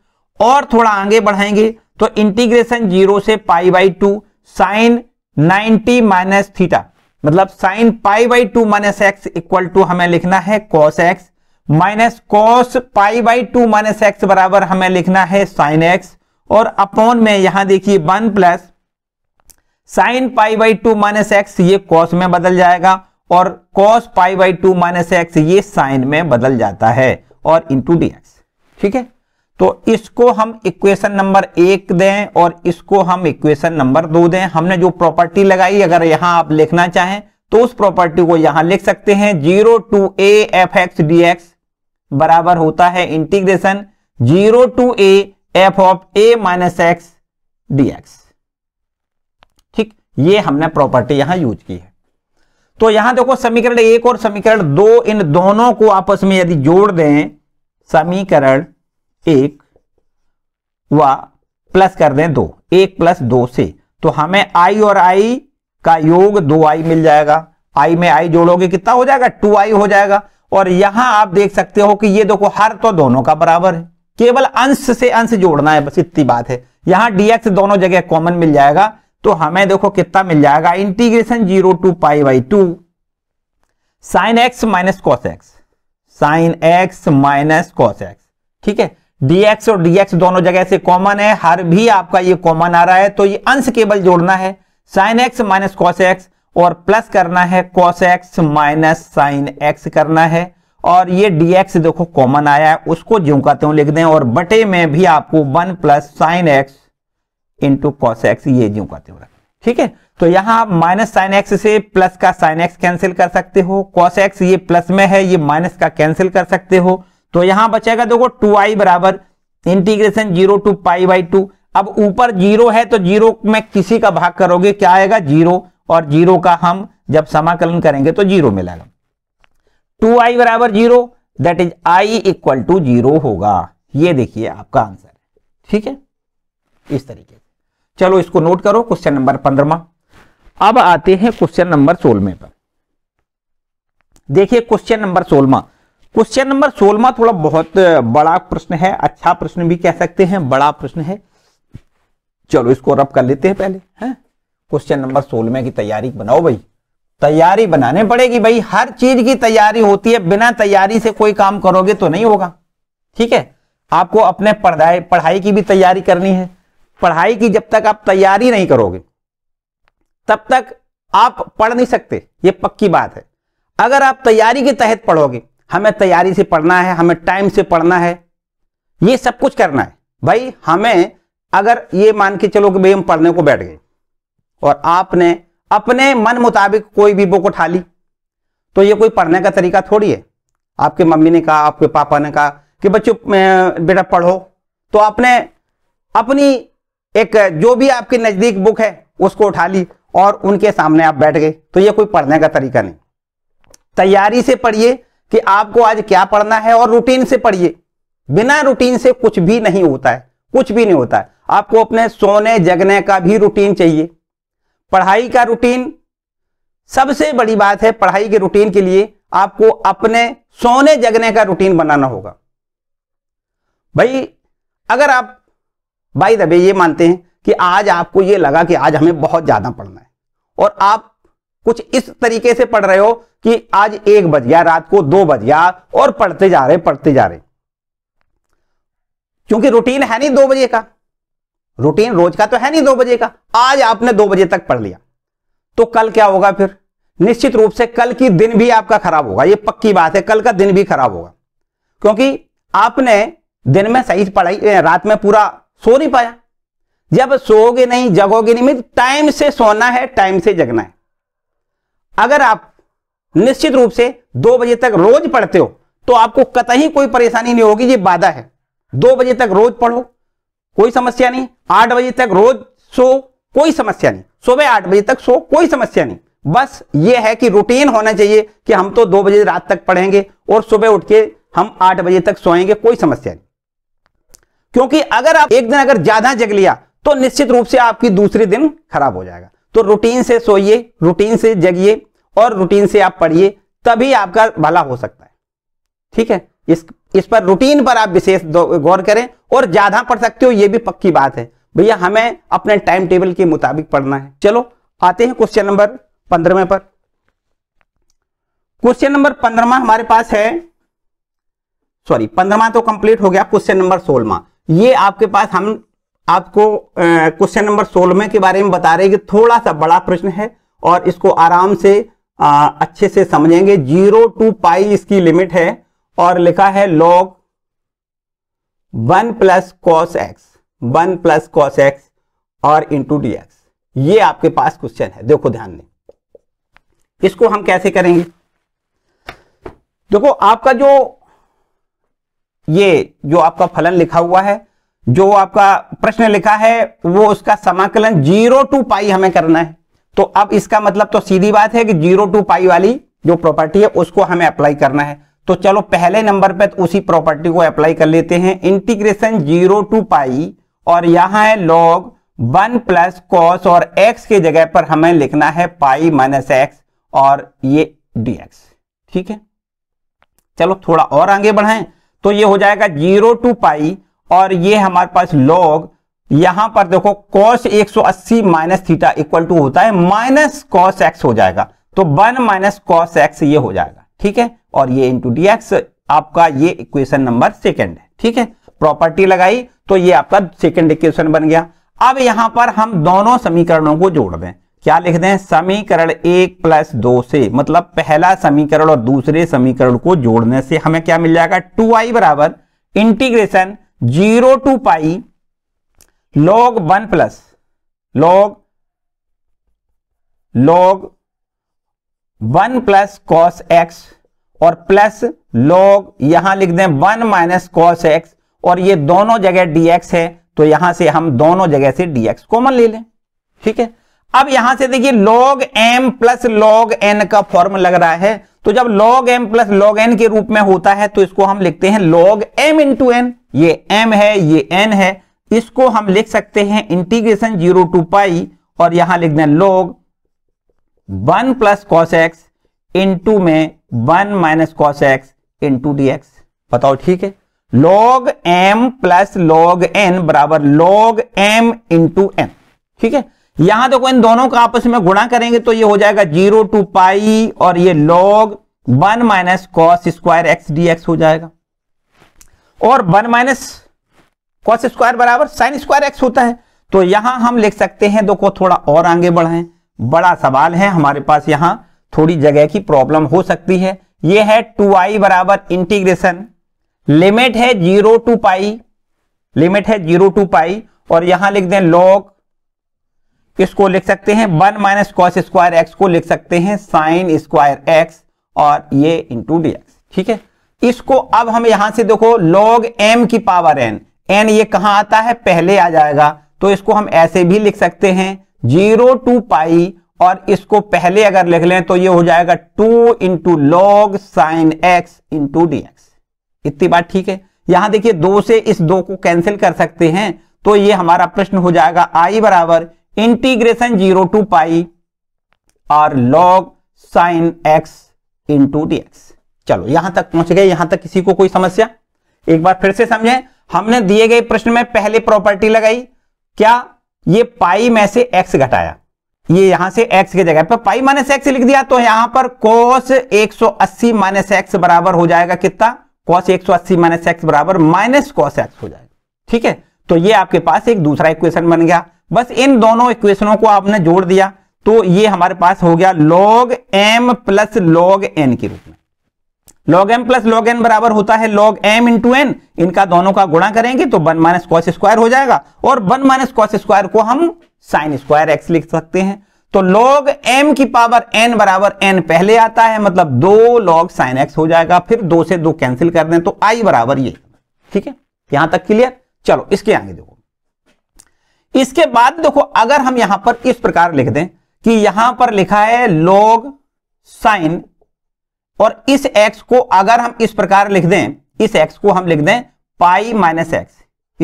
और थोड़ा आगे बढ़ाएंगे तो इंटीग्रेशन जीरो से pi by two sine ninety minus theta मतलब sine pi by two minus x equal to हमें लिखना है cos x minus cos pi by two minus x बराबर हमें लिखना है साइन एक्स और अपॉन में यहां देखिए one plus sine pi by two minus x ये कॉस में बदल जाएगा और cos pi by two minus x ये साइन में बदल जाता है और इंटू डी ठीक है तो इसको हम इक्वेशन नंबर एक दें और इसको हम इक्वेशन नंबर दो दें हमने जो प्रॉपर्टी लगाई अगर यहां आप लिखना चाहें तो उस प्रॉपर्टी को यहां लिख सकते हैं zero to a f x d x बराबर होता है integration zero to a f of a minus x d x ये हमने प्रॉपर्टी यहां यूज की है तो यहां देखो समीकरण एक और समीकरण दो इन दोनों को आपस में यदि जोड़ दें समीकरण एक व प्लस कर दें दो एक प्लस दो से तो हमें आई और आई का योग दो आई मिल जाएगा आई में आई जोड़ोगे कितना हो जाएगा टू आई हो जाएगा और यहां आप देख सकते हो कि ये देखो हर तो दोनों का बराबर है केवल अंश से अंश जोड़ना है बस इतनी बात है यहां डीएक्स दोनों जगह कॉमन मिल जाएगा तो हमें देखो कितना मिल जाएगा integration zero to pi by two sine x minus cos x sine x minus cos x ठीक है डीएक्स और डीएक्स दोनों जगह से कॉमन है हर भी आपका ये कॉमन आ रहा है तो ये अंश केवल जोड़ना है sine x minus cos x और प्लस करना है cos x minus sine x करना है और ये डीएक्स देखो कॉमन आया है उसको जो कहते हो लिख दें और बटे में भी आपको one plus sine x into cos x ये जो कहते हो ठीक है तो यहां आप माइनस साइन एक्स से प्लस का साइन एक्स कैंसिल कर सकते हो कॉस एक्स ये प्लस में है ये माइनस का कैंसिल कर सकते हो तो यहां बचेगा देखो टू आई बराबर integration zero to pi by two अब ऊपर जीरो है तो जीरो में किसी का भाग करोगे क्या आएगा जीरो और जीरो का हम जब समाकलन करेंगे तो जीरो मिलेगा टू आई बराबर zero that is I equal to zero होगा ये देखिए आपका आंसर ठीक है इस तरीके से चलो इसको नोट करो क्वेश्चन नंबर पंद्रमा अब आते हैं क्वेश्चन नंबर सोलहवें पर देखिए क्वेश्चन नंबर सोलवा क्वेश्चन नंबर सोलवा थोड़ा बहुत बड़ा प्रश्न है अच्छा प्रश्न भी कह सकते हैं बड़ा प्रश्न है चलो इसको रब कर लेते हैं पहले हैं क्वेश्चन नंबर सोलहवें की तैयारी बनाओ भाई तैयारी बनाने पड़ेगी भाई हर चीज की तैयारी होती है बिना तैयारी से कोई काम करोगे तो नहीं होगा ठीक है आपको अपने पढ़ाई पढ़ाई की भी तैयारी करनी है पढ़ाई की जब तक आप तैयारी नहीं करोगे तब तक आप पढ़ नहीं सकते ये पक्की बात है अगर आप तैयारी के तहत पढ़ोगे हमें तैयारी से पढ़ना है हमें टाइम से पढ़ना है ये सब कुछ करना है भाई हमें अगर ये मान के चलो कि भाई हम पढ़ने को बैठ गए और आपने अपने मन मुताबिक कोई भी बुक उठा ली तो ये कोई पढ़ने का तरीका थोड़ी है आपके मम्मी ने कहा आपके पापा ने कहा कि बच्चों बेटा पढ़ो तो आपने अपनी एक जो भी आपके नजदीक बुक है उसको उठा ली और उनके सामने आप बैठ गए तो ये कोई पढ़ने का तरीका नहीं तैयारी से पढ़िए कि आपको आज क्या पढ़ना है और रूटीन से पढ़िए बिना रूटीन से कुछ भी नहीं होता है कुछ भी नहीं होता है आपको अपने सोने जगने का भी रूटीन चाहिए पढ़ाई का रूटीन सबसे बड़ी बात है पढ़ाई के रूटीन के लिए आपको अपने सोने जगने का रूटीन बनाना होगा भाई अगर आप भाई दबे ये मानते हैं कि आज आपको ये लगा कि आज हमें बहुत ज़्यादा पढ़ना है और आप कुछ इस तरीके से पढ़ रहे हो कि आज एक बज गया रात को दो बज गया और पढ़ते जा रहे पढ़ते जा रहे क्योंकि रूटीन है नहीं दो बजे का रूटीन रोज का तो है नहीं दो बजे का आज आपने दो बजे तक पढ़ लिया तो कल क्या होगा फिर निश्चित रूप से कल की दिन भी आपका खराब होगा ये पक्की बात है कल का दिन भी खराब होगा क्योंकि आपने दिन में सही पढ़ाई रात में पूरा सो नहीं पाया जब सोओगे नहीं जगोगे नहीं मीन टाइम से सोना है टाइम से जगना है अगर आप निश्चित रूप से दो बजे तक रोज पढ़ते हो तो आपको कतई कोई परेशानी नहीं होगी ये बाधा है दो बजे तक रोज पढ़ो कोई समस्या नहीं आठ बजे तक रोज सो कोई समस्या नहीं सुबह आठ बजे तक सो कोई समस्या नहीं बस ये है कि रूटीन होना चाहिए कि हम तो दो बजे रात तक पढ़ेंगे और सुबह उठ के हम आठ बजे तक सोएंगे कोई समस्या नहीं क्योंकि अगर आप एक दिन अगर ज्यादा जग लिया तो निश्चित रूप से आपकी दूसरे दिन खराब हो जाएगा तो रूटीन से सोइए रूटीन से जगिए और रूटीन से आप पढ़िए तभी आपका भला हो सकता है ठीक है इस इस पर रूटीन पर आप विशेष गौर करें और ज्यादा पढ़ सकते हो यह भी पक्की बात है भैया हमें अपने टाइम टेबल के मुताबिक पढ़ना है चलो आते हैं क्वेश्चन नंबर पंद्रह पर क्वेश्चन नंबर पंद्रह हमारे पास है सॉरी पंद्रमा तो कंप्लीट हो गया क्वेश्चन नंबर सोलमा ये आपके पास हम आपको क्वेश्चन नंबर सोलह के बारे में बता रहे हैं कि थोड़ा सा बड़ा प्रश्न है और इसको आराम से आ, अच्छे से समझेंगे जीरो टू पाई इसकी लिमिट है और लिखा है log one plus cos x one plus cos x और इंटू डी एक्स ये आपके पास क्वेश्चन है देखो ध्यान दें इसको हम कैसे करेंगे देखो आपका जो ये जो आपका फलन लिखा हुआ है जो आपका प्रश्न लिखा है वो उसका समाकलन जीरो टू पाई हमें करना है तो अब इसका मतलब तो सीधी बात है कि जीरो टू पाई वाली जो प्रॉपर्टी है उसको हमें अप्लाई करना है तो चलो पहले नंबर पे तो उसी प्रॉपर्टी को अप्लाई कर लेते हैं इंटीग्रेशन जीरो टू पाई और यहां है लॉग वन प्लस कॉस और एक्स के जगह पर हमें लिखना है पाई माइनस एक्स और ये एक्स ठीक है चलो थोड़ा और आगे बढ़ाएं तो ये हो जाएगा जीरो टू पाई और ये हमारे पास लॉग यहां पर देखो cos 180 minus theta equal to होता है माइनस कॉस एक्स हो जाएगा तो वन माइनस कॉस एक्स ये हो जाएगा ठीक है और ये इंटू डी एक्स आपका ये इक्वेशन नंबर सेकेंड है ठीक है प्रॉपर्टी लगाई तो ये आपका सेकेंड इक्वेशन बन गया अब यहां पर हम दोनों समीकरणों को जोड़ दें क्या लिख दें समीकरण एक प्लस दो से मतलब पहला समीकरण और दूसरे समीकरण को जोड़ने से हमें क्या मिल जाएगा टू आई बराबर integration zero to pi log one plus log log one plus cos x और प्लस लॉग यहां लिख दें वन माइनस कॉस एक्स और ये दोनों जगह डीएक्स है तो यहां से हम दोनों जगह से डीएक्स कॉमन ले लें ठीक है अब यहां से देखिए log m plus log n का फॉर्म लग रहा है तो जब log m plus log n के रूप में होता है तो इसको हम लिखते हैं log m इंटू एन ये m है ये n है इसको हम लिख सकते हैं इंटीग्रेशन जीरो टू पाई और यहां लिख दें log one plus cos x into में one minus cos x into d x बताओ ठीक है log m plus log n बराबर log m इंटू एन ठीक है यहां देखो इन दोनों का आपस में गुणा करेंगे तो ये हो जाएगा जीरो टू पाई और ये log one minus cos square x d x हो जाएगा और वन माइनस कॉस स्क्वायर बराबर साइन स्क्वायर एक्स होता है तो यहां हम लिख सकते हैं देखो थोड़ा और आगे बढ़ाएं बड़ा सवाल है हमारे पास यहां थोड़ी जगह की प्रॉब्लम हो सकती है ये है टू आई बराबर इंटीग्रेशन लिमिट है जीरो टू पाई लिमिट है जीरो टू पाई और यहां लिख दें लॉग इसको लिख सकते हैं one minus cos square x को लिख सकते हैं साइन स्क्वायर एक्स और ये इंटू डी ठीक है इसको अब हम यहां से देखो लॉग एम की पावर एन एन ये कहां आता है पहले आ जाएगा तो इसको हम ऐसे भी लिख सकते हैं जीरो टू पाई और इसको पहले अगर लिख लें तो ये हो जाएगा two into log sine x into d x इतनी बात ठीक है यहां देखिए दो से इस दो को कैंसिल कर सकते हैं तो ये हमारा प्रश्न हो जाएगा आई बराबर इंटीग्रेशन जीरो टू पाई आर log sine x into d x चलो यहां तक पहुंच गए यहां तक किसी को कोई समस्या एक बार फिर से समझे हमने दिए गए प्रश्न में पहले प्रॉपर्टी लगाई क्या ये पाई में से एक्स घटाया ये यहां से एक्स की जगह पर पाई माइनस एक्स लिख दिया तो यहां पर कोस 180 माइनस एक्स बराबर हो जाएगा कितना कॉस 180 माइनस एक्स बराबर माइनस कॉस एक्स हो जाएगा ठीक है तो ये आपके पास एक दूसरा इक्वेशन बन गया बस इन दोनों इक्वेशनों को आपने जोड़ दिया तो ये हमारे पास हो गया log m plus log n के रूप में log m plus log n बराबर होता है log m इंटू एन इनका दोनों का गुणा करेंगे तो वन माइनस कॉस स्क्वायर हो जाएगा और वन माइनस कॉस स्क्वायर को हम साइन स्क्वायर एक्स लिख सकते हैं तो log m की पावर n बराबर n पहले आता है मतलब दो log साइन x हो जाएगा फिर दो से दो कैंसिल कर दें तो i बराबर ये ठीक है यहां तक क्लियर चलो इसके आगे देखो इसके बाद देखो अगर हम यहां पर इस प्रकार लिख दें कि यहां पर लिखा है लोग साइन और इस एक्स को अगर हम इस प्रकार लिख दें इस एक्स को हम लिख दें पाई माइनस एक्स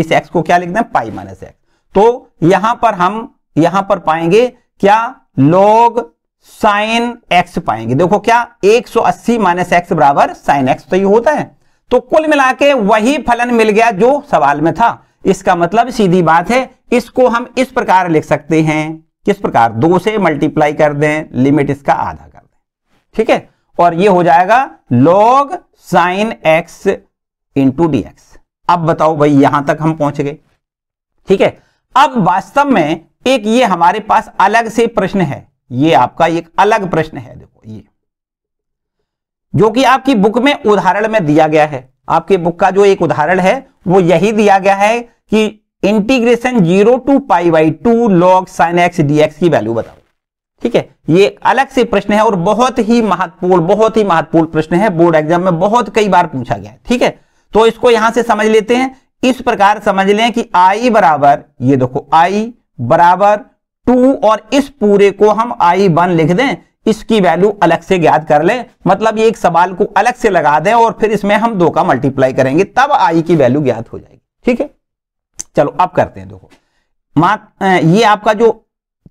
इस एक्स को क्या लिख दें पाई माइनस एक्स तो यहां पर हम यहां पर पाएंगे क्या लोग साइन एक्स पाएंगे देखो क्या 180 सौ अस्सी माइनस एक्स बराबर साइन एक्स तो ये होता है तो कुल मिला के वही फलन मिल गया जो सवाल में था इसका मतलब सीधी बात है इसको हम इस प्रकार लिख सकते हैं किस प्रकार दो से मल्टीप्लाई कर दें लिमिट इसका आधा कर दें ठीक है और ये हो जाएगा log sine x into d अब बताओ भाई यहां तक हम पहुंच गए ठीक है अब वास्तव में एक ये हमारे पास अलग से प्रश्न है ये आपका एक अलग प्रश्न है देखो ये जो कि आपकी बुक में उदाहरण में दिया गया है आपके बुक का जो एक उदाहरण है वो यही दिया गया है कि integration zero to pi by two log sine x dx की वैल्यू बताओ ठीक है ये अलग से प्रश्न है और बहुत ही महत्वपूर्ण बहुत ही महत्वपूर्ण प्रश्न है बोर्ड एग्जाम में बहुत कई बार पूछा गया है ठीक है तो इसको यहां से समझ लेते हैं इस प्रकार समझ लें कि आई बराबर ये देखो आई बराबर टू और इस पूरे को हम आई वन लिख दें इसकी वैल्यू अलग से ज्ञात कर लें मतलब ये एक सवाल को अलग से लगा दें और फिर इसमें हम दो का मल्टीप्लाई करेंगे तब आई की वैल्यू ज्ञात हो जाएगी ठीक है चलो अब करते हैं देखो मान ये आपका जो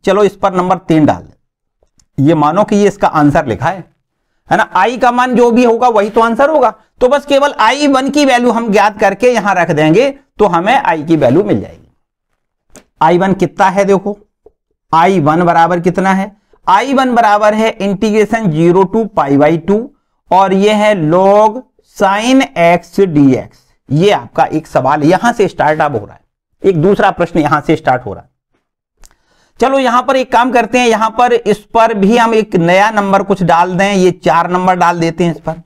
चलो इस पर नंबर तीन डाल दे ये मानो कि ये इसका आंसर लिखा है है ना आई का मान जो भी होगा वही तो आंसर होगा तो बस केवल आई वन की वैल्यू हम ज्ञात करके यहां रख देंगे तो हमें आई की वैल्यू मिल जाएगी आई वन कितना है देखो आई वन बराबर कितना है आई वन बराबर है integration zero to pi by two और ये है log sine x d x ये आपका एक सवाल यहां से स्टार्ट अप हो रहा है एक दूसरा प्रश्न यहां से स्टार्ट हो रहा है चलो यहां पर एक काम करते हैं यहां पर इस पर भी हम एक नया नंबर कुछ डाल दें ये चार नंबर डाल देते हैं इस पर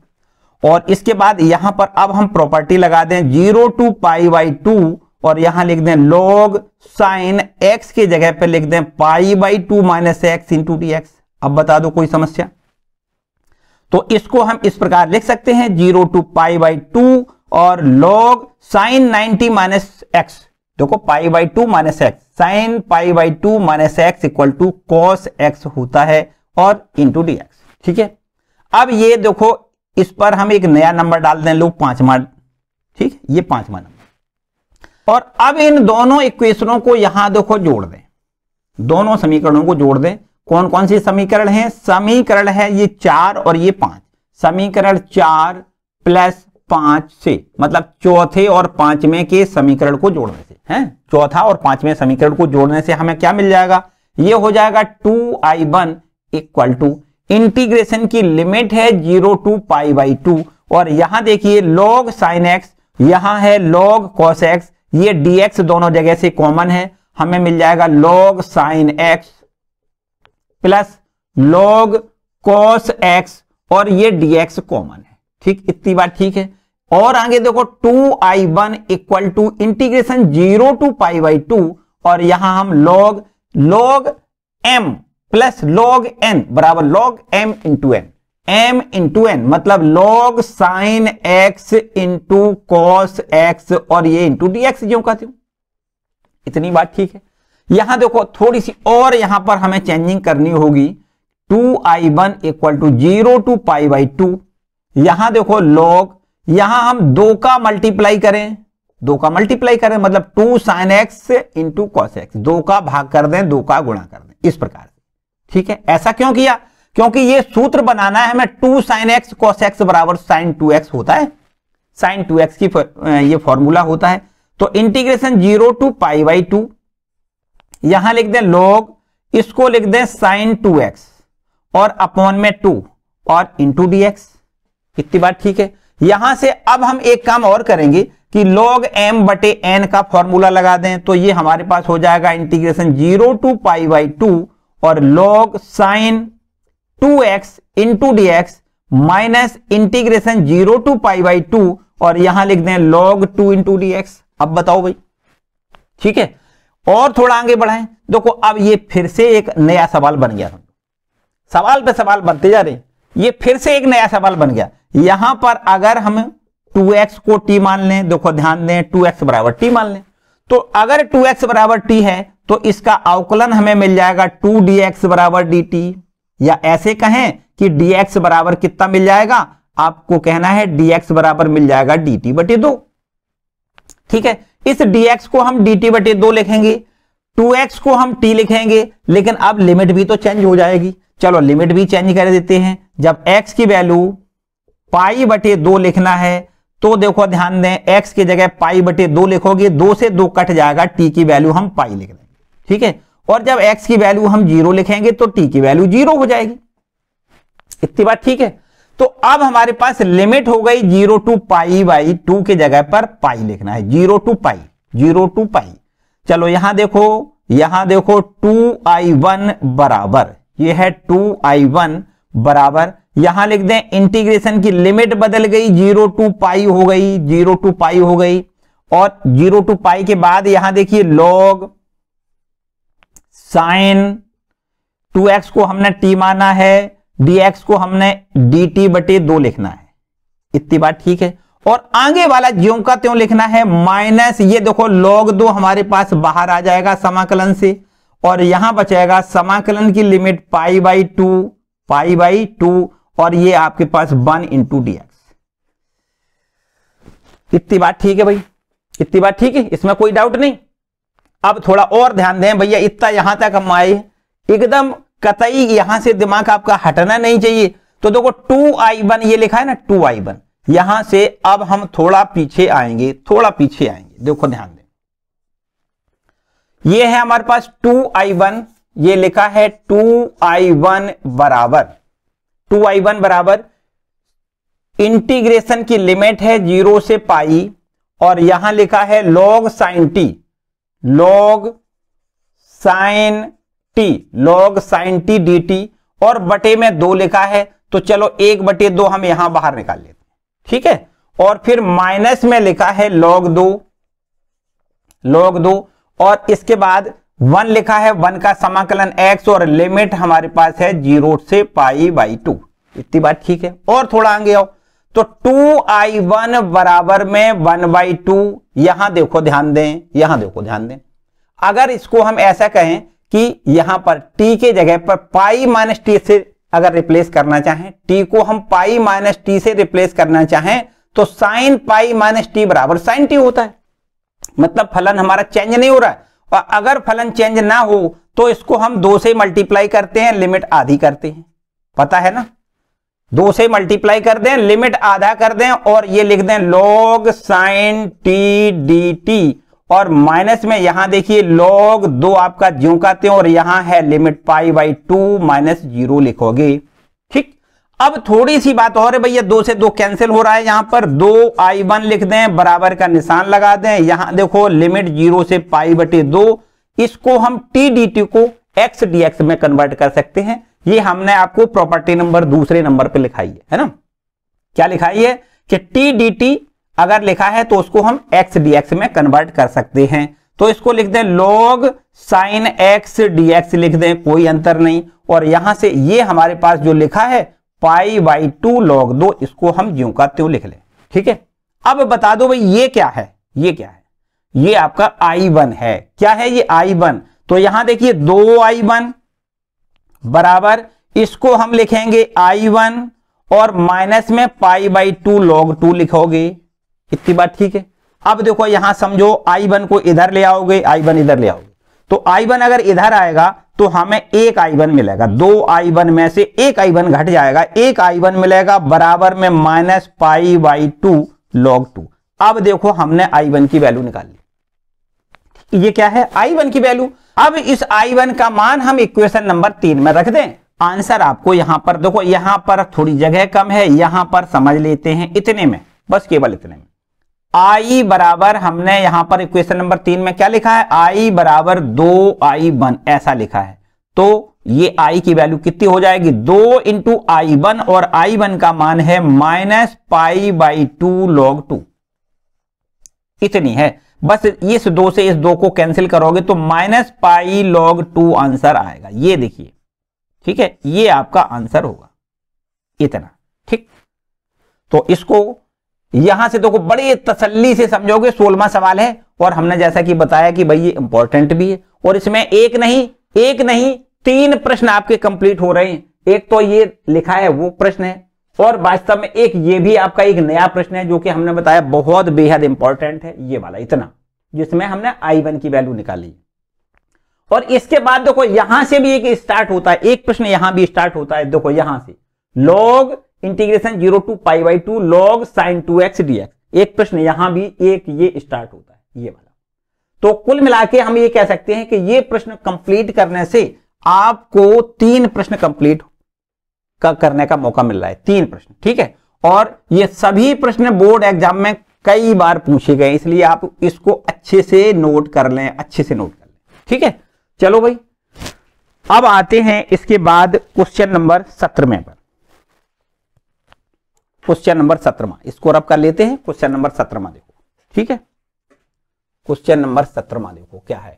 और इसके बाद यहां पर अब हम प्रॉपर्टी लगा दें zero to pi by two और यहां लिख दें लॉग साइन एक्स के जगह पर लिख दें pi by two minus x into d x अब बता दो कोई समस्या तो इसको हम इस प्रकार लिख सकते हैं zero to pi by two और log sine ninety minus x देखो pi by two minus x sine pi by two minus x equal to cos x होता है और इंटू डी एक्स ठीक है अब ये देखो इस पर हम एक नया नंबर डाल दें लोग पांचवा ठीक ये पांचवा नंबर और अब इन दोनों इक्वेशनों को यहां देखो जोड़ दें दोनों समीकरणों को जोड़ दें कौन कौन से समीकरण है समीकरण है ये चार और ये पांच समीकरण चार प्लस पांच से मतलब चौथे और पांचवें के समीकरण को जोड़ने से है चौथा और पांचवें समीकरण को जोड़ने से हमें क्या मिल जाएगा ये हो जाएगा two I one equal to integration की लिमिट है zero to pi by two और यहां देखिए लॉग साइन एक्स यहां है लॉग कॉस एक्स ये dx दोनों जगह से कॉमन है हमें मिल जाएगा log साइन x प्लस log cos x और ये dx कॉमन है ठीक इतनी बार ठीक है और आगे देखो two I one equal to integration zero to pi by two और यहां हम log log m plus log n बराबर log m into n m into n मतलब log sine x into cos x और ये इंटू डी एक्स जो कहती हूं इतनी बात ठीक है यहां देखो थोड़ी सी और यहां पर हमें चेंजिंग करनी होगी two I one equal to zero to pi by two यहां देखो लॉग यहां हम दो का मल्टीप्लाई करें दो का मल्टीप्लाई करें मतलब two sine x into cos x दो का भाग कर दें दो का गुणा कर दें इस प्रकार से ठीक है ऐसा क्यों किया क्योंकि ये सूत्र बनाना है हमें two sine x cos x बराबर साइन टू एक्स होता है साइन टू एक्स की ये फॉर्मूला होता है तो integration zero to pi by two यहां लिख दें लॉग इसको लिख दें साइन टू एक्स और अपॉन में टू और इंटू डी एक्स कितनी बात ठीक है यहां से अब हम एक काम और करेंगे कि log m बटे एन का फॉर्मूला लगा दें तो ये हमारे पास हो जाएगा integration zero to pi by two और log sine two x into d x minus integration zero to pi by two और यहां लिख दें log two into d x अब बताओ भाई ठीक है और थोड़ा आगे बढ़ाएं देखो अब ये फिर से एक नया सवाल बन गया सवाल पे सवाल बनते जा रहे हैं ये फिर से एक नया सवाल बन गया यहां पर अगर हम 2x को t मान लें देखो ध्यान दें 2x बराबर t मान लें तो अगर 2x बराबर t है तो इसका अवकलन हमें मिल जाएगा 2dx बराबर dt या ऐसे कहें कि dx बराबर कितना मिल जाएगा आपको कहना है dx बराबर मिल जाएगा dt बटे दो ठीक है इस dx को हम dt बटे दो लिखेंगे 2x को हम t लिखेंगे लेकिन अब लिमिट भी तो चेंज हो जाएगी चलो लिमिट भी चेंज कर देते हैं जब x की वैल्यू पाई बटे दो लिखना है तो देखो ध्यान दें x की जगह पाई बटे दो लिखोगे दो से दो कट जाएगा t की वैल्यू हम पाई लिख देंगे ठीक है और जब x की वैल्यू हम जीरो लिखेंगे तो t की वैल्यू जीरो हो जाएगी इतनी बात ठीक है तो अब हमारे पास लिमिट हो गई zero to pi by two के जगह पर पाई लिखना है zero to pi zero to pi चलो यहां देखो यहां देखो टू आई वन बराबर ये है टू आई वन बराबर यहां लिख दें इंटीग्रेशन की लिमिट बदल गई जीरो टू पाई हो गई जीरो टू पाई हो गई और जीरो टू पाई के बाद यहां देखिए लॉग साइन टू एक्स को हमने टी माना है एक्स को हमने डी टी बटे दो लिखना है इतनी बात ठीक है और आगे वाला ज्यो का त्यों लिखना है माइनस ये देखो लॉग दो हमारे पास बाहर आ जाएगा समाकलन से और यहां बचेगा समाकलन की limit pi by two pi by two और ये आपके पास वन इंटू डी एक्स इतनी बात ठीक है भाई इतनी बात ठीक है इसमें कोई डाउट नहीं अब थोड़ा और ध्यान दें भैया इतना यहां तक हम आए एकदम कतई यहां से दिमाग आपका हटना नहीं चाहिए तो देखो टू आई वन ये लिखा है ना टू आई वन यहां से अब हम थोड़ा पीछे आएंगे थोड़ा पीछे आएंगे देखो ध्यान ये है हमारे पास टू आई वन ये लिखा है टू आई वन बराबर टू आई वन बराबर इंटीग्रेशन की लिमिट है जीरो से पाई और यहां लिखा है log sine t log sine t log sine t d t और बटे में दो लिखा है तो चलो एक बटे दो हम यहां बाहर निकाल लेते हैं ठीक है और फिर माइनस में लिखा है लॉग दो लॉग दो और इसके बाद वन लिखा है वन का समाकलन एक्स और लिमिट हमारे पास है जीरो से पाई बाई टू इतनी बात ठीक है और थोड़ा आगे आओ तो टू आई वन बराबर में वन बाई टू यहां देखो ध्यान दें यहां देखो ध्यान दें अगर इसको हम ऐसा कहें कि यहां पर टी के जगह पर पाई माइनस टी से अगर रिप्लेस करना चाहें टी को हम पाई माइनस टी से रिप्लेस करना चाहें तो साइन पाई माइनस टी बराबर साइन टी होता है मतलब फलन हमारा चेंज नहीं हो रहा है और अगर फलन चेंज ना हो तो इसको हम दो से मल्टीप्लाई करते हैं लिमिट आधी करते हैं पता है ना दो से मल्टीप्लाई कर दें लिमिट आधा कर दें और ये लिख दें log sine t d t और माइनस में यहां देखिए लॉग दो आपका ज्यो का त्यों और यहां है limit pi by two minus zero लिखोगे अब थोड़ी सी बात और है भैया दो से दो कैंसिल हो रहा है यहां पर दो आई वन लिख दें बराबर का निशान लगा दें यहां देखो लिमिट जीरो से पाई बटे दो इसको हम टी डी टी को एक्स डी एक्स में कन्वर्ट कर सकते हैं ये हमने आपको प्रॉपर्टी नंबर दूसरे नंबर पे लिखाई है है ना क्या लिखाई है कि टी डी टी अगर लिखा है तो उसको हम एक्स डी एक्स में कन्वर्ट कर सकते हैं तो इसको लिख दें साइन एक्स डी एक्स लिख दें कोई अंतर नहीं और यहां से ये हमारे पास जो लिखा है पाई बाई टू लॉग दो इसको हम ज्यो का त्यों लिख लें ठीक है अब बता दो भाई ये क्या है ये क्या है ये आपका आई वन है क्या है ये आई वन तो यहां देखिए दो आई वन बराबर इसको हम लिखेंगे आई वन और माइनस में pi by two log two लिखोगे इतनी बात ठीक है अब देखो यहां समझो आई वन को इधर ले आओगे आई वन इधर ले आओगे तो आई वन अगर इधर आएगा तो हमें एक आई वन मिलेगा दो आई वन में से एक आई वन घट जाएगा एक आई वन मिलेगा बराबर में minus pi by two log two अब देखो हमने आई वन की वैल्यू निकाल ली ये क्या है आई वन की वैल्यू अब इस आई वन का मान हम इक्वेशन नंबर तीन में रख दें आंसर आपको यहां पर देखो यहां पर थोड़ी जगह कम है यहां पर समझ लेते हैं इतने में बस केवल इतने में आई बराबर हमने यहां पर इक्वेशन नंबर तीन में क्या लिखा है आई बराबर दो आई वन ऐसा लिखा है तो ये आई की वैल्यू कितनी हो जाएगी दो इंटू आई वन और आई वन का मान है minus pi by two log two इतनी है बस इस दो से इस दो को कैंसिल करोगे तो minus pi log two answer आएगा ये देखिए ठीक है ये आपका आंसर होगा इतना ठीक तो इसको यहां से देखो तो बड़े तसल्ली से समझोगे सोलवा सवाल है और हमने जैसा कि बताया कि भाई ये इंपॉर्टेंट भी है और इसमें एक नहीं एक नहीं तीन प्रश्न आपके कंप्लीट हो रहे हैं एक तो ये लिखा है वो प्रश्न है और वास्तव में एक ये भी आपका एक नया प्रश्न है जो कि हमने बताया बहुत बेहद इंपॉर्टेंट है ये वाला इतना जिसमें हमने आई वन की वैल्यू निकाली और इसके बाद देखो यहां से भी एक स्टार्ट होता है एक प्रश्न यहां भी स्टार्ट होता है देखो यहां से लोग integration zero to pi by two log sine two x d x एक प्रश्न यहां भी एक ये स्टार्ट होता है ये वाला तो कुल मिला के हम ये कह सकते हैं कि ये प्रश्न कंप्लीट करने से आपको तीन प्रश्न कंप्लीट का करने का मौका मिल रहा है तीन प्रश्न ठीक है और ये सभी प्रश्न बोर्ड एग्जाम में कई बार पूछे गए इसलिए आप इसको अच्छे से नोट कर लें अच्छे से नोट कर लें ठीक है चलो भाई अब आते हैं इसके बाद क्वेश्चन नंबर सत्रह में पर क्वेश्चन नंबर सत्रह इसको रब कर लेते हैं क्वेश्चन नंबर सत्रह देखो ठीक है क्वेश्चन नंबर सत्रह देखो क्या है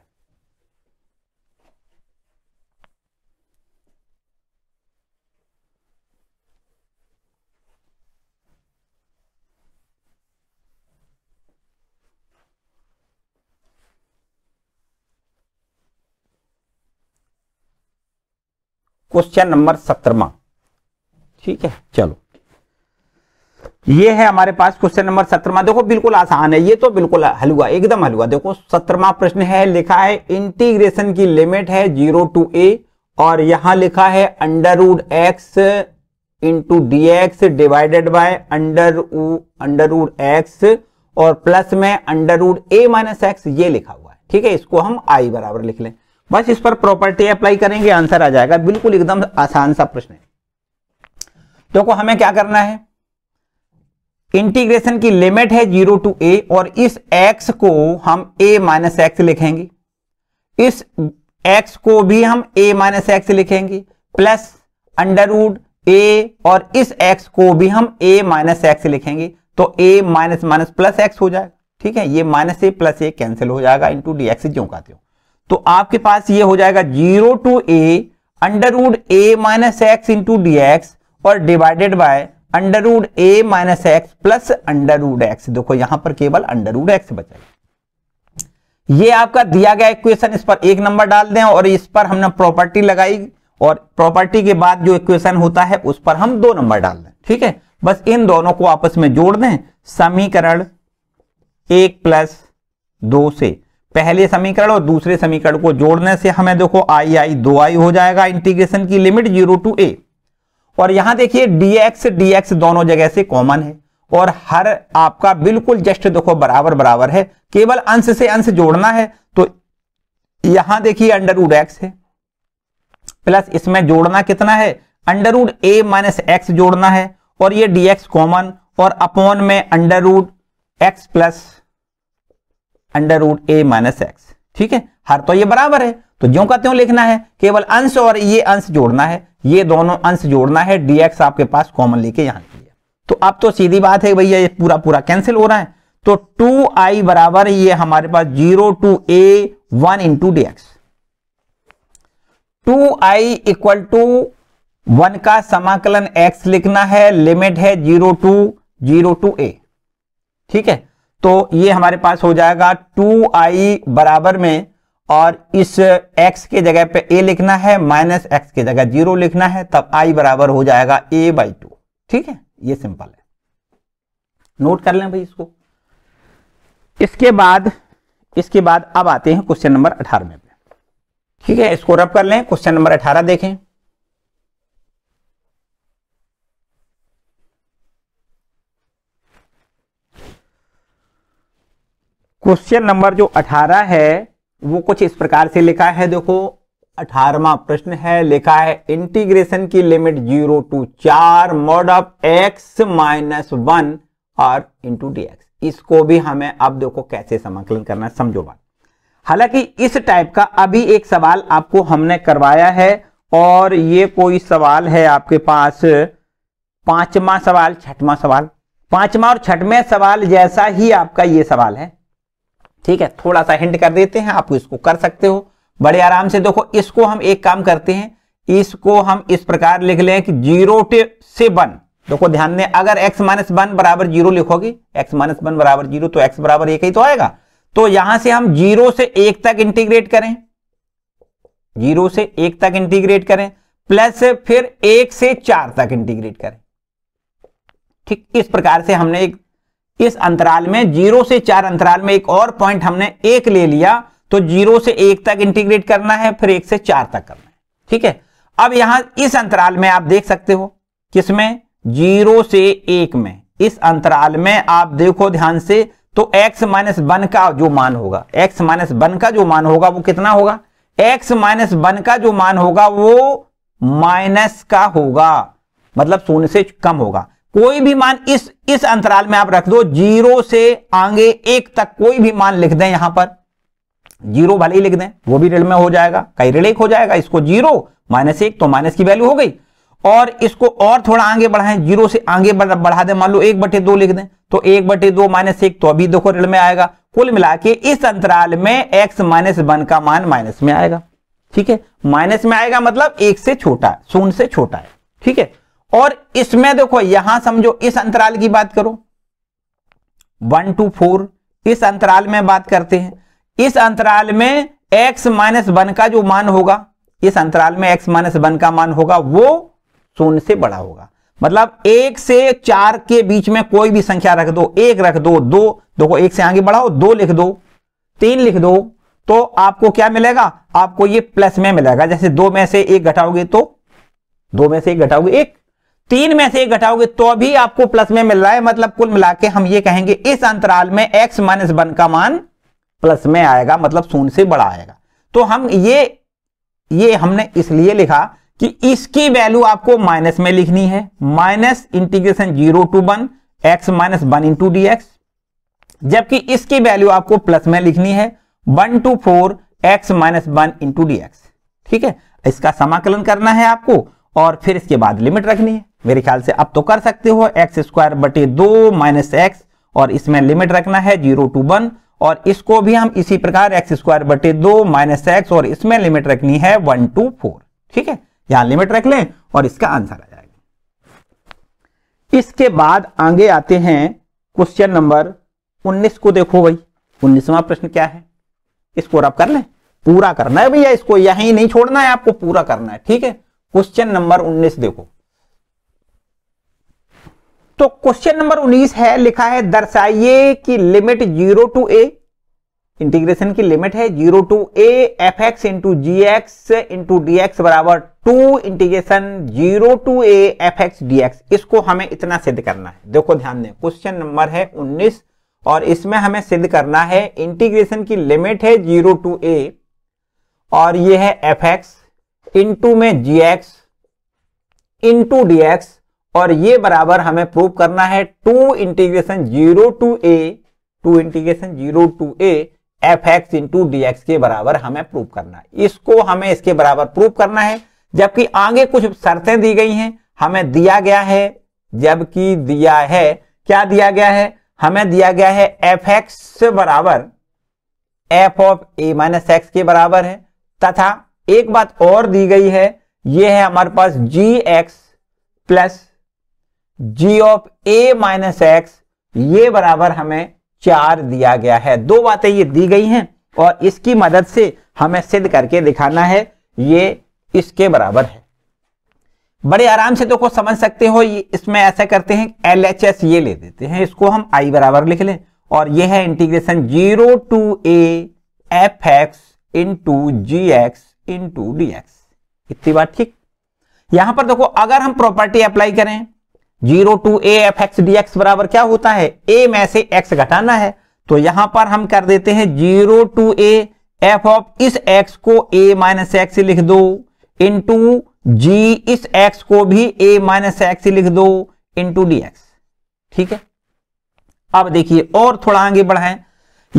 क्वेश्चन नंबर सत्रह ठीक है चलो ये है हमारे पास क्वेश्चन नंबर सत्रमा देखो बिल्कुल आसान है ये तो बिल्कुल हलवा एकदम हलवा देखो सत्रमा प्रश्न है लिखा है इंटीग्रेशन की लिमिट है जीरो टू ए और यहां लिखा है under root x into d x divided by under under root x और प्लस में under root a minus x ये लिखा हुआ है ठीक है इसको हम आई बराबर लिख लें बस इस पर प्रॉपर्टी अप्लाई करेंगे आंसर आ जाएगा बिल्कुल एकदम आसान सा प्रश्न है देखो तो हमें क्या करना है इंटीग्रेशन की लिमिट है जीरो टू ए और इस एक्स को हम ए माइनस एक्स लिखेंगे इस एक्स को भी हम ए माइनस एक्स लिखेंगे प्लस अंडरवुड ए और इस एक्स को भी हम ए माइनस एक्स लिखेंगे तो a minus minus plus x हो जाएगा ठीक है ये minus a plus a cancel हो जाएगा इंटू डी एक्स जो कहते हो तो आपके पास ये हो जाएगा zero to a under root a minus x into d x और divided by under root a minus x plus under root x देखो यहां पर केवल अंडरवुड एक्स बचा ये आपका दिया गया इक्वेशन इस पर एक नंबर डाल दें और इस पर हमने प्रॉपर्टी लगाई और प्रॉपर्टी के बाद जो इक्वेशन होता है उस पर हम दो नंबर डाल दें ठीक है बस इन दोनों को आपस में जोड़ दें समीकरण एक प्लस दो से पहले समीकरण और दूसरे समीकरण को जोड़ने से हमें देखो आई आई दो आई हो जाएगा इंटीग्रेशन की लिमिट जीरो टू ए और यहां देखिए dx dx दोनों जगह से कॉमन है और हर आपका बिल्कुल जस्ट देखो बराबर बराबर है केवल अंश से अंश जोड़ना है तो यहां देखिए अंडर रूड एक्स है प्लस इसमें जोड़ना कितना है under root a minus x जोड़ना है और ये dx कॉमन और अपॉन में under root x plus under root a minus x ठीक है हर तो ये बराबर है तो जो का त्यों लिखना है केवल अंश और ये अंश जोड़ना है ये दोनों अंश जोड़ना है डीएक्स आपके पास कॉमन लेके यहां लिया तो अब तो सीधी बात है भैया ये पूरा पूरा कैंसिल हो रहा है तो टू आई बराबर ये हमारे पास zero to a one into d x two I equal to one का समाकलन एक्स लिखना है लिमिट है zero to zero to a ठीक है तो ये हमारे पास हो जाएगा टू आई बराबर में और इस x के जगह पे a लिखना है माइनस एक्स की जगह जीरो लिखना है तब i बराबर हो जाएगा a बाई टू ठीक है ये सिंपल है नोट कर लें भाई इसको इसके बाद इसके बाद अब आते हैं क्वेश्चन नंबर अठारह में ठीक है इसको रब कर लें क्वेश्चन नंबर अठारह देखें क्वेश्चन नंबर जो 18 है वो कुछ इस प्रकार से लिखा है देखो अठारवा प्रश्न है लिखा है इंटीग्रेशन की लिमिट जीरो टू चार mod of x minus one और इंटू डी एक्स इसको भी हमें अब देखो कैसे समाकलन करना समझो बात हालांकि इस टाइप का अभी एक सवाल आपको हमने करवाया है और ये कोई सवाल है आपके पास पांचवा सवाल छठवा सवाल पांचवा और छठवें सवाल जैसा ही आपका ये सवाल है ठीक है थोड़ा सा हिंट कर देते हैं आप इसको कर सकते हो बड़े आराम से देखो इसको हम एक काम करते हैं इसको हम इस प्रकार लिख लें कि जीरो से वन देखो ध्यान दें अगर x माइनस वन बराबर जीरो लिखोगे x माइनस वन बराबर जीरो तो x बराबर एक ही तो आएगा तो यहां से हम जीरो से एक तक इंटीग्रेट करें जीरो से एक तक इंटीग्रेट करें प्लस फिर एक से चार तक इंटीग्रेट करें ठीक इस प्रकार से हमने एक इस अंतराल में जीरो से चार अंतराल में एक और पॉइंट हमने एक ले लिया तो जीरो से एक तक इंटीग्रेट करना है फिर एक से चार तक करना है ठीक है अब यहां इस अंतराल में आप देख सकते हो किसमें जीरो से एक में इस अंतराल में आप देखो ध्यान से तो x माइनस वन का जो मान होगा x माइनस वन का जो मान होगा वो कितना होगा x माइनस वन का जो मान होगा वो माइनस का होगा मतलब शून्य से कम होगा कोई भी मान इस इस अंतराल में आप रख दो जीरो से आगे एक तक कोई भी मान लिख दें यहां पर जीरो भले ही लिख दें वो भी ऋण में हो जाएगा कई ऋण एक हो जाएगा इसको जीरो माइनस एक तो माइनस की वैल्यू हो गई और इसको और थोड़ा आगे बढ़ाएं जीरो से आगे बढ़ा दें मान लो एक बटे दो लिख दें तो एक बटे दो माइनस एक तो अभी देखो ऋण में आएगा कुल मिला के इस अंतराल में एक्स माइनस वन का मान माइनस में आएगा ठीक है माइनस में आएगा मतलब एक से छोटा शून्य से छोटा है ठीक है और इसमें देखो यहां समझो इस अंतराल की बात करो वन टू फोर इस अंतराल में बात करते हैं इस अंतराल में एक्स माइनस वन का जो मान होगा इस अंतराल में एक्स माइनस वन का मान होगा वो शून्य से बड़ा होगा मतलब एक से चार के बीच में कोई भी संख्या रख दो एक रख दो दो देखो एक से आगे बढ़ाओ दो लिख दो तीन लिख दो तो आपको क्या मिलेगा आपको ये प्लस में मिलेगा जैसे दो में से एक घटाओगे तो दो में से एक घटाओगे एक तीन में से एक घटाओगे तो भी आपको प्लस में मिल रहा है मतलब कुल मिला के हम ये कहेंगे इस अंतराल में एक्स माइनस वन का मान प्लस में आएगा मतलब शून्य से बड़ा आएगा तो हम ये ये हमने इसलिए लिखा कि इसकी वैल्यू आपको माइनस में लिखनी है minus integration zero to one x minus one into d x जबकि इसकी वैल्यू आपको प्लस में लिखनी है one to four x minus one into d x ठीक है इसका समाकलन करना है आपको और फिर इसके बाद लिमिट रखनी है मेरे ख्याल से अब तो कर सकते हो एक्स स्क्वायर बटे दो माइनस एक्स और इसमें लिमिट रखना है जीरो टू वन और इसको भी हम इसी प्रकार एक्स स्क्वायर बटे दो माइनस एक्स और इसमें लिमिट रखनी है वन टू फोर ठीक है यहां लिमिट रख लें और इसका आंसर आ जाएगा इसके बाद आगे आते हैं क्वेश्चन नंबर उन्नीस को देखो भाई उन्नीसवा प्रश्न क्या है इसको आप कर लें पूरा करना है भैया इसको यहीं नहीं छोड़ना है आपको पूरा करना है ठीक है क्वेश्चन नंबर उन्नीस देखो तो क्वेश्चन नंबर 19 है लिखा है दर्शाइए कि limit zero to a integration की लिमिट है zero to a f x into g x into d x बराबर two integration zero to a f x d x इसको हमें इतना सिद्ध करना है देखो ध्यान दें क्वेश्चन नंबर है 19 और इसमें हमें सिद्ध करना है इंटीग्रेशन की लिमिट है जीरो टू ए और ये है एफ एक्स इंटू में g x into d x और ये बराबर हमें प्रूव करना है two integration zero to a two integration zero to a f x into d x के बराबर हमें प्रूव करना है इसको हमें इसके बराबर प्रूव करना है जबकि आगे कुछ शर्तें दी गई हैं हमें दिया गया है जबकि दिया है क्या दिया गया है हमें दिया गया है एफ एक्स बराबर f of a minus x के बराबर है तथा एक बात और दी गई है यह है हमारे पास g x plus g of a minus x ये बराबर हमें चार दिया गया है दो बातें ये दी गई हैं और इसकी मदद से हमें सिद्ध करके दिखाना है ये इसके बराबर है बड़े आराम से तो को समझ सकते हो ये इसमें ऐसा करते हैं एल एच एस ये ले देते हैं इसको हम आई बराबर लिख लें और ये है integration zero to a f x into g x into d x इतनी बात ठीक यहां पर देखो अगर हम प्रॉपर्टी अप्लाई करें zero to a f x d x बराबर क्या होता है ए में से एक्स घटाना है तो यहां पर हम कर देते हैं zero to a f of इस एक्स को ए माइनस एक्स लिख दो इंटू जी इस एक्स को भी ए माइनस एक्स लिख दो इंटू डी एक्स ठीक है अब देखिए और थोड़ा आगे बढ़ाएं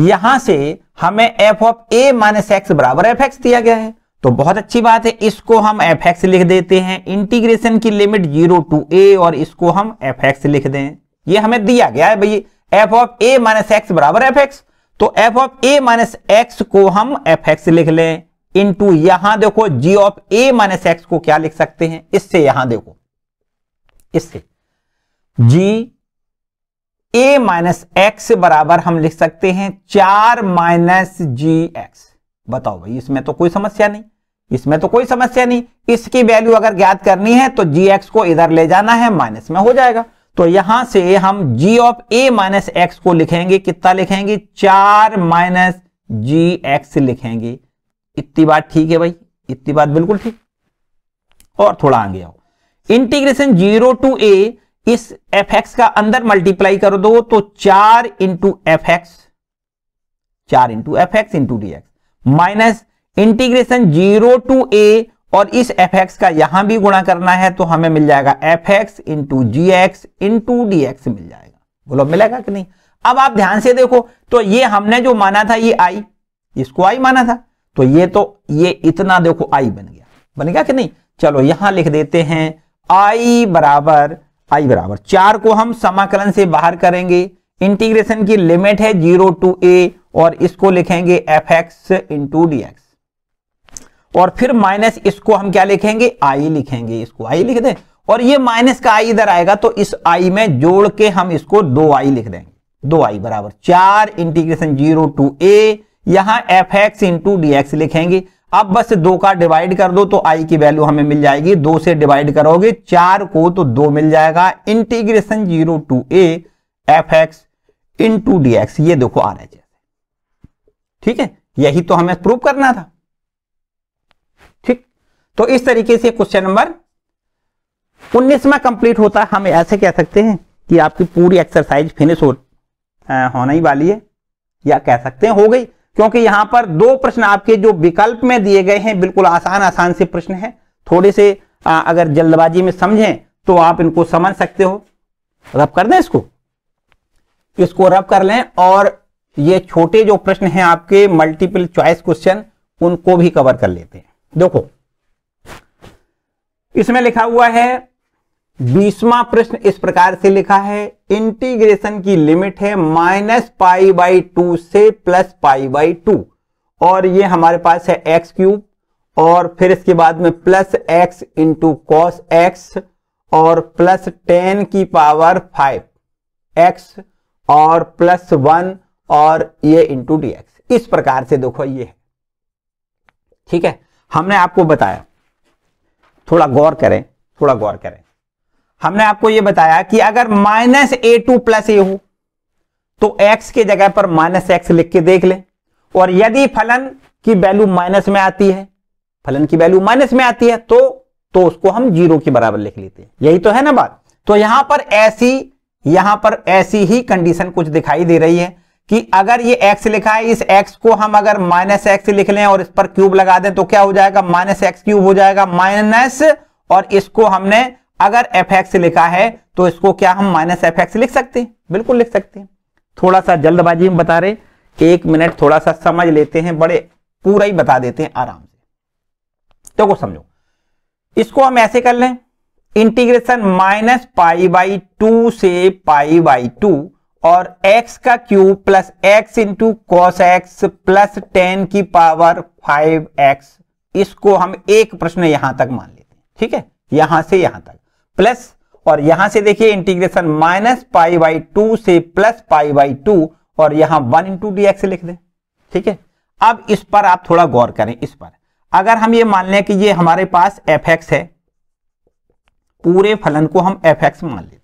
यहां से हमें f of a minus x बराबर एफ एक्स दिया गया है तो बहुत अच्छी बात है इसको हम एफ एक्स लिख देते हैं इंटीग्रेशन की लिमिट जीरो टू ए और इसको हम एफ एक्स लिख दें ये हमें दिया गया है भाई f of a minus x बराबर एफ एक्स तो f of a minus x को हम एफ एक्स लिख लें इंटू यहां देखो g of a minus x को क्या लिख सकते हैं इससे यहां देखो इससे जी ए माइनस एक्स बराबर हम लिख सकते हैं चार माइनस जी एक्स बताओ भाई इसमें तो कोई समस्या नहीं इसमें तो कोई समस्या नहीं इसकी वैल्यू अगर ज्ञात करनी है तो जी एक्स को इधर ले जाना है माइनस में हो जाएगा तो यहां से हम g of a minus x को लिखेंगे कितना लिखेंगे चार माइनस जी एक्स लिखेंगे इतनी बात ठीक है भाई इतनी बात बिल्कुल ठीक और थोड़ा आगे आओ इंटीग्रेशन जीरो टू ए इस एफ एक्स का अंदर मल्टीप्लाई कर दो तो चार इंटू एफ एक्स चार into f x into d x minus integration zero to a और इस एफ एक्स का यहां भी गुणा करना है तो हमें मिल जाएगा f x into g x into d x मिल जाएगा बोलो मिलेगा कि नहीं अब आप ध्यान से देखो तो ये हमने जो माना था ये आई इसको आई माना था तो ये तो ये इतना देखो आई बन गया बन गया कि नहीं चलो यहां लिख देते हैं आई बराबर आई बराबर चार को हम समाकलन से बाहर करेंगे इंटीग्रेशन की लिमिट है जीरो टू ए और इसको लिखेंगे f x into d x और फिर माइनस इसको हम क्या लिखेंगे आई लिखेंगे इसको आई लिख दें और ये माइनस का आई इधर आएगा तो इस आई में जोड़ के हम इसको दो आई लिख देंगे दो आई बराबर चार इंटीग्रेशन जीरो टू ए यहां f x into d x लिखेंगे अब बस दो का डिवाइड कर दो तो आई की वैल्यू हमें मिल जाएगी दो से डिवाइड करोगे चार को तो दो मिल जाएगा integration zero to a f x into d x ये देखो आ रहा है ठीक है यही तो हमें प्रूव करना था तो इस तरीके से क्वेश्चन नंबर उन्नीसवा कंप्लीट होता हम ऐसे कह सकते हैं कि आपकी पूरी एक्सरसाइज फिनिश हो होने ही वाली है या कह सकते हैं हो गई क्योंकि यहां पर दो प्रश्न आपके जो विकल्प में दिए गए हैं बिल्कुल आसान आसान से प्रश्न है थोड़े से आ, अगर जल्दबाजी में समझें तो आप इनको समझ सकते हो रब कर दें इसको इसको रब कर लें और ये छोटे जो प्रश्न हैं आपके मल्टीपल चॉइस क्वेश्चन उनको भी कवर कर लेते हैं देखो इसमें लिखा हुआ है बीसवा प्रश्न इस प्रकार से लिखा है इंटीग्रेशन की लिमिट है माइनस पाई बाई टू से प्लस पाई बाई टू और ये हमारे पास है एक्स क्यूब और फिर इसके बाद में plus x into cos x और प्लस टेन की पावर फाइव एक्स और प्लस वन और ये इंटू डी इस प्रकार से देखो ये है ठीक है हमने आपको बताया थोड़ा गौर करें थोड़ा गौर करें हमने आपको यह बताया कि अगर minus a to plus a हो तो एक्स के जगह पर माइनस एक्स लिख के देख लें और यदि फलन की वैल्यू माइनस में आती है फलन की वैल्यू माइनस में आती है तो तो उसको हम जीरो के बराबर लिख लेते हैं यही तो है ना बात तो यहां पर ऐसी यहां पर ऐसी ही कंडीशन कुछ दिखाई दे रही है कि अगर ये x लिखा है इस x को हम अगर माइनस एक्स लिख लें और इस पर क्यूब लगा दें तो क्या हो जाएगा माइनस एक्स क्यूब हो जाएगा माइनस और इसको हमने अगर एफ एक्स लिखा है तो इसको क्या हम माइनस एफ एक्स लिख सकते हैं बिल्कुल लिख सकते हैं थोड़ा सा जल्दबाजी में बता रहे एक मिनट थोड़ा सा समझ लेते हैं बड़े पूरा ही बता देते हैं आराम से तो को समझो इसको हम ऐसे कर लें integration minus pi by two से पाई बाई टू और x का cube plus x into cos x plus ten की पावर फाइव एक्स इसको हम एक प्रश्न यहां तक मान लेते हैं ठीक है यहां से यहां तक प्लस और यहां से देखिए integration minus pi by two से प्लस पाई बाई टू और यहां वन इंटू डी एक्स लिख दें ठीक है अब इस पर आप थोड़ा गौर करें इस पर अगर हम ये मान लें कि ये हमारे पास एफ एक्स है पूरे फलन को हम एफ एक्स मान लेते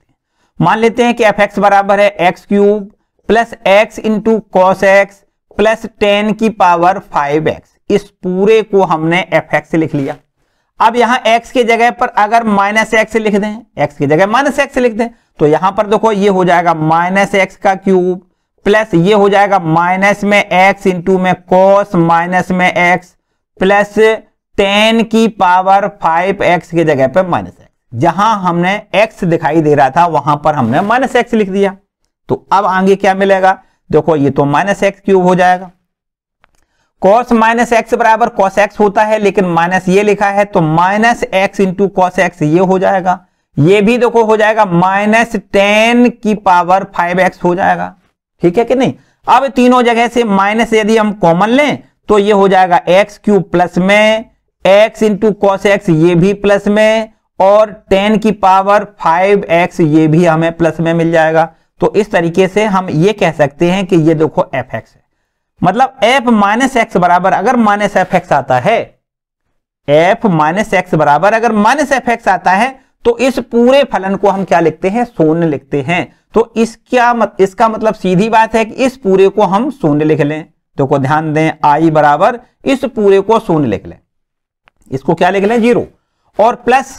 मान लेते हैं कि एफ एक्स बराबर है x cube plus x into cos x plus ten की पावर फाइव एक्स इस पूरे को हमने एफ एक्स लिख लिया अब यहां एक्स की जगह पर अगर माइनस एक्स लिख दें एक्स की जगह माइनस एक्स लिख दें तो यहां पर देखो ये हो जाएगा माइनस एक्स का क्यूब प्लस ये हो जाएगा माइनस में एक्स इंटू में कॉस माइनस में एक्स प्लस टेन की पावर फाइव एक्स की जगह पर माइनस जहां हमने x दिखाई दे रहा था वहां पर हमने माइनस एक्स लिख दिया तो अब आगे क्या मिलेगा देखो ये तो माइनस एक्स क्यूब हो जाएगा कॉस माइनस एक्स बराबर कॉस एक्स होता है लेकिन माइनस ये लिखा है तो minus x into cos x ये हो जाएगा ये भी देखो हो जाएगा माइनस टेन की पावर फाइव एक्स हो जाएगा ठीक है कि नहीं अब तीनों जगह से माइनस यदि हम कॉमन लें तो ये हो जाएगा एक्स क्यूब प्लस में एक्स इंटू कॉस एक्स ये भी प्लस में और टेन की पावर फाइव एक्स ये भी हमें प्लस में मिल जाएगा तो इस तरीके से हम ये कह सकते हैं कि ये देखो एफ एक्स है मतलब एफ माइनस एक्स बराबर अगर माइनस एफ एक्स आता है एफ माइनस एक्स बराबर अगर माइनस एफ एक्स आता है तो इस पूरे फलन को हम क्या लिखते हैं शून्य लिखते हैं तो इसका मत, इसका मतलब सीधी बात है कि इस पूरे को हम शून्य लिख लें देखो ध्यान दें आई बराबर इस पूरे को शून्य लिख लें इसको क्या लिख लें जीरो और प्लस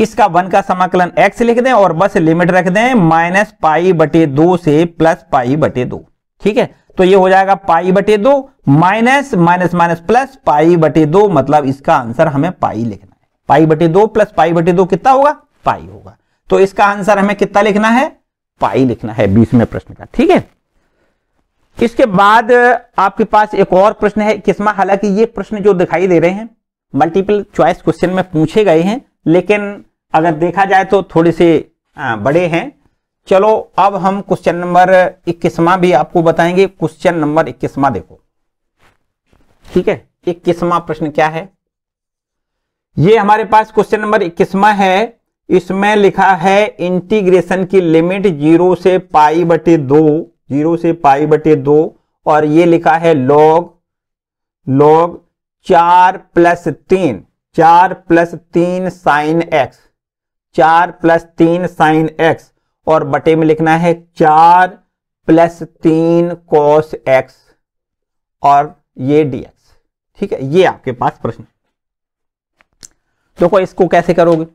इसका वन का समाकलन एक्स लिख दें और बस लिमिट रख दें माइनस पाई बटे दो से प्लस पाई बटे दो ठीक है तो ये हो जाएगा पाई बटे दो minus minus minus plus pi बटे दो मतलब इसका आंसर हमें पाई लिखना है पाई बटे दो प्लस पाई बटे दो कितना होगा पाई होगा तो इसका आंसर हमें कितना लिखना है पाई लिखना है बीसवें प्रश्न का ठीक है इसके बाद आपके पास एक और प्रश्न है किस्मा हालांकि ये प्रश्न जो दिखाई दे रहे हैं मल्टीपल चॉइस क्वेश्चन में पूछे गए हैं लेकिन अगर देखा जाए तो थोड़े से बड़े हैं चलो अब हम क्वेश्चन नंबर इक्कीसवा भी आपको बताएंगे क्वेश्चन नंबर इक्कीसवा देखो ठीक है इक्कीसवा प्रश्न क्या है ये हमारे पास क्वेश्चन नंबर इक्कीसवा है इसमें लिखा है इंटीग्रेशन की लिमिट जीरो से पाई बटे दो जीरो से पाई बटे दो और ये लिखा है लॉग लॉग चार प्लस तीन चार प्लस तीन साइन एक्स चार प्लस तीन साइन एक्स और बटे में लिखना है चार प्लस तीन कॉस एक्स और ये डीएक्स ठीक है ये आपके पास प्रश्न देखो तो इसको कैसे करोगे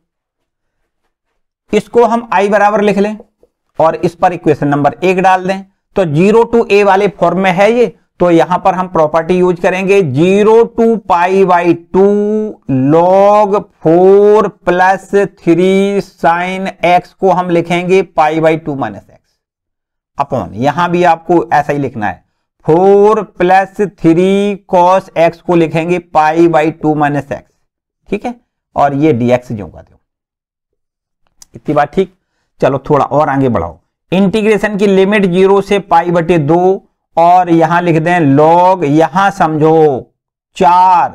इसको हम आई बराबर लिख लें और इस पर इक्वेशन नंबर एक डाल दें तो जीरो टू ए वाले फॉर्म में है ये तो यहां पर हम प्रॉपर्टी यूज करेंगे zero to pi by two log four plus three sine x को हम लिखेंगे pi by two minus x upon यहां भी आपको ऐसा ही लिखना है four plus three cos x को लिखेंगे pi by two minus x ठीक है और ये डीएक्स जो का दो इतनी बात ठीक चलो थोड़ा और आगे बढ़ाओ इंटीग्रेशन की लिमिट जीरो से पाई बटे दो और यहां लिख दें लोग यहां समझो चार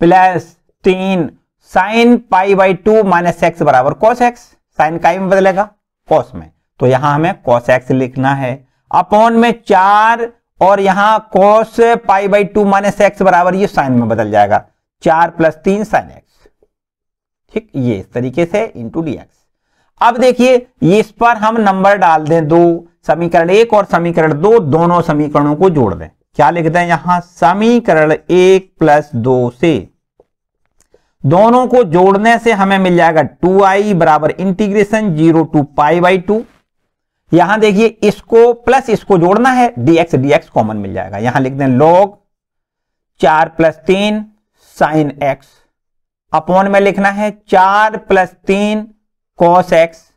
प्लस तीन sine pi by two minus x बराबर कॉस एक्स साइन का में बदलेगा कॉस में तो यहां हमें कॉस एक्स लिखना है अपॉन में चार और यहां cos pi by two minus x बराबर ये साइन में बदल जाएगा चार प्लस तीन साइन एक्स ठीक ये इस तरीके से इंटू डी एक्स अब देखिए इस पर हम नंबर डाल दें दो समीकरण एक और समीकरण दो दोनों समीकरणों को जोड़ दें क्या लिख दें यहां समीकरण एक प्लस दो से दोनों को जोड़ने से हमें मिल जाएगा टू आई बराबर integration zero to pi by two यहां देखिए इसको प्लस इसको जोड़ना है dx dx कॉमन मिल जाएगा यहां लिख दें लॉग चार प्लस तीन साइन एक्स अपॉन में लिखना है चार प्लस तीन कॉस एक्स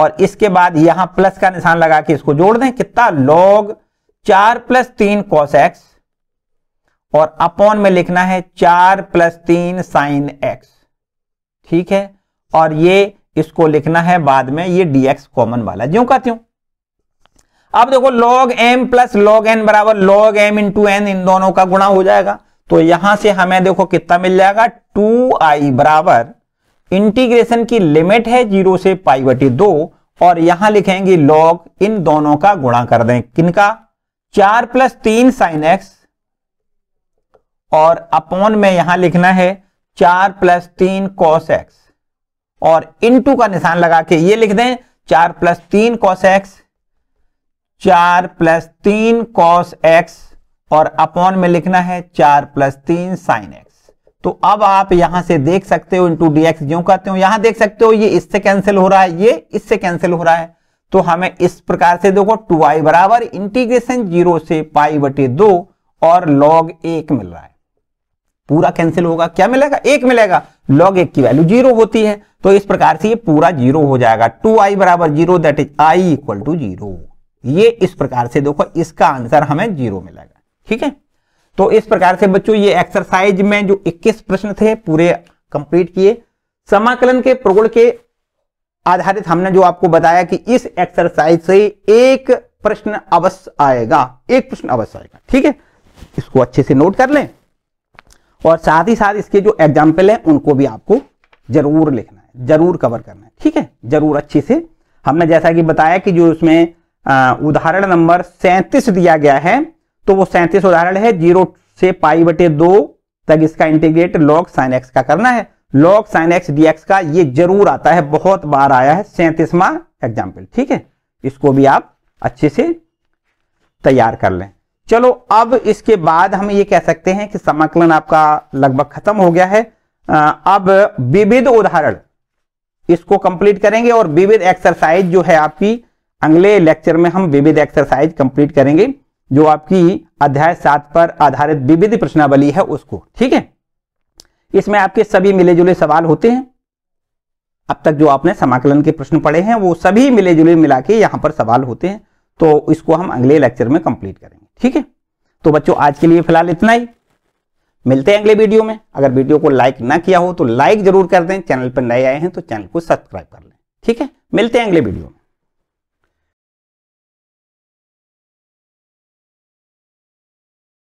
और इसके बाद यहां प्लस का निशान लगा के इसको जोड़ दें कितना लॉग चार प्लस तीन कॉस एक्स और अपॉन में लिखना है चार प्लस तीन साइन एक्स ठीक है और ये इसको लिखना है बाद में ये एक्स कॉमन वाला ज्यो का त्यों अब देखो log m plus log n बराबर log m इंटू एन इन दोनों का गुणा हो जाएगा तो यहां से हमें देखो कितना मिल जाएगा टू आई बराबर इंटीग्रेशन की लिमिट है जीरो से पाई बटी दो और यहां लिखेंगे लॉग इन दोनों का गुणा कर दें किनका चार प्लस तीन साइन एक्स और अपॉन में यहां लिखना है चार प्लस तीन कॉस एक्स और इनटू का निशान लगा के ये लिख दें चार प्लस तीन कॉस एक्स चार प्लस तीन कॉस एक्स और अपॉन में लिखना है चार प्लस तीन साइन एक्स तो अब आप यहां से देख सकते हो इंटू डी एक्स ज्यो कहते हो यहां देख सकते हो ये इससे कैंसिल हो रहा है ये इससे कैंसिल हो रहा है तो हमें इस प्रकार से देखो टू आई बराबर इंटीग्रेशन जीरो से पाई बटे दो और लॉग एक मिल रहा है पूरा कैंसिल होगा क्या मिलेगा एक मिलेगा लॉग एक की वैल्यू जीरो होती है तो इस प्रकार से ये पूरा जीरो हो जाएगा टू आई बराबर zero that is I equal to zero ये इस प्रकार से देखो इसका आंसर हमें जीरो मिलेगा ठीक है तो इस प्रकार से बच्चों ये एक्सरसाइज में जो 21 प्रश्न थे पूरे कंप्लीट किए समाकलन के प्रगुण के आधारित हमने जो आपको बताया कि इस एक्सरसाइज से एक प्रश्न अवश्य आएगा एक प्रश्न अवश्य आएगा ठीक है इसको अच्छे से नोट कर लें और साथ ही साथ इसके जो एग्जाम्पल हैं उनको भी आपको जरूर लिखना है जरूर कवर करना है ठीक है जरूर अच्छे से हमने जैसा कि बताया कि जो उसमें उदाहरण नंबर सैंतीस दिया गया है तो वो सैंतीस उदाहरण है जीरो से पाई बटे दो तक इसका इंटीग्रेट लॉग साइन एक्स का करना है लॉग साइन एक्स डीएक्स का ये जरूर आता है बहुत बार आया है सैंतीसवा एग्जाम्पल ठीक है इसको भी आप अच्छे से तैयार कर लें चलो अब इसके बाद हम ये कह सकते हैं कि समाकलन आपका लगभग खत्म हो गया है अब विविध उदाहरण इसको कंप्लीट करेंगे और विविध एक्सरसाइज जो है आपकी अगले लेक्चर में हम विविध एक्सरसाइज कंप्लीट करेंगे जो आपकी अध्याय सात पर आधारित विविध प्रश्नावली है उसको ठीक है इसमें आपके सभी मिले जुले सवाल होते हैं अब तक जो आपने समाकलन के प्रश्न पढ़े हैं वो सभी मिले जुले मिला के यहां पर सवाल होते हैं तो इसको हम अगले लेक्चर में कंप्लीट करेंगे ठीक है तो बच्चों आज के लिए फिलहाल इतना ही मिलते हैं अगले वीडियो में अगर वीडियो को लाइक ना किया हो तो लाइक जरूर कर दें चैनल पर नए आए हैं तो चैनल को सब्सक्राइब कर लें ठीक है मिलते हैं अगले वीडियो में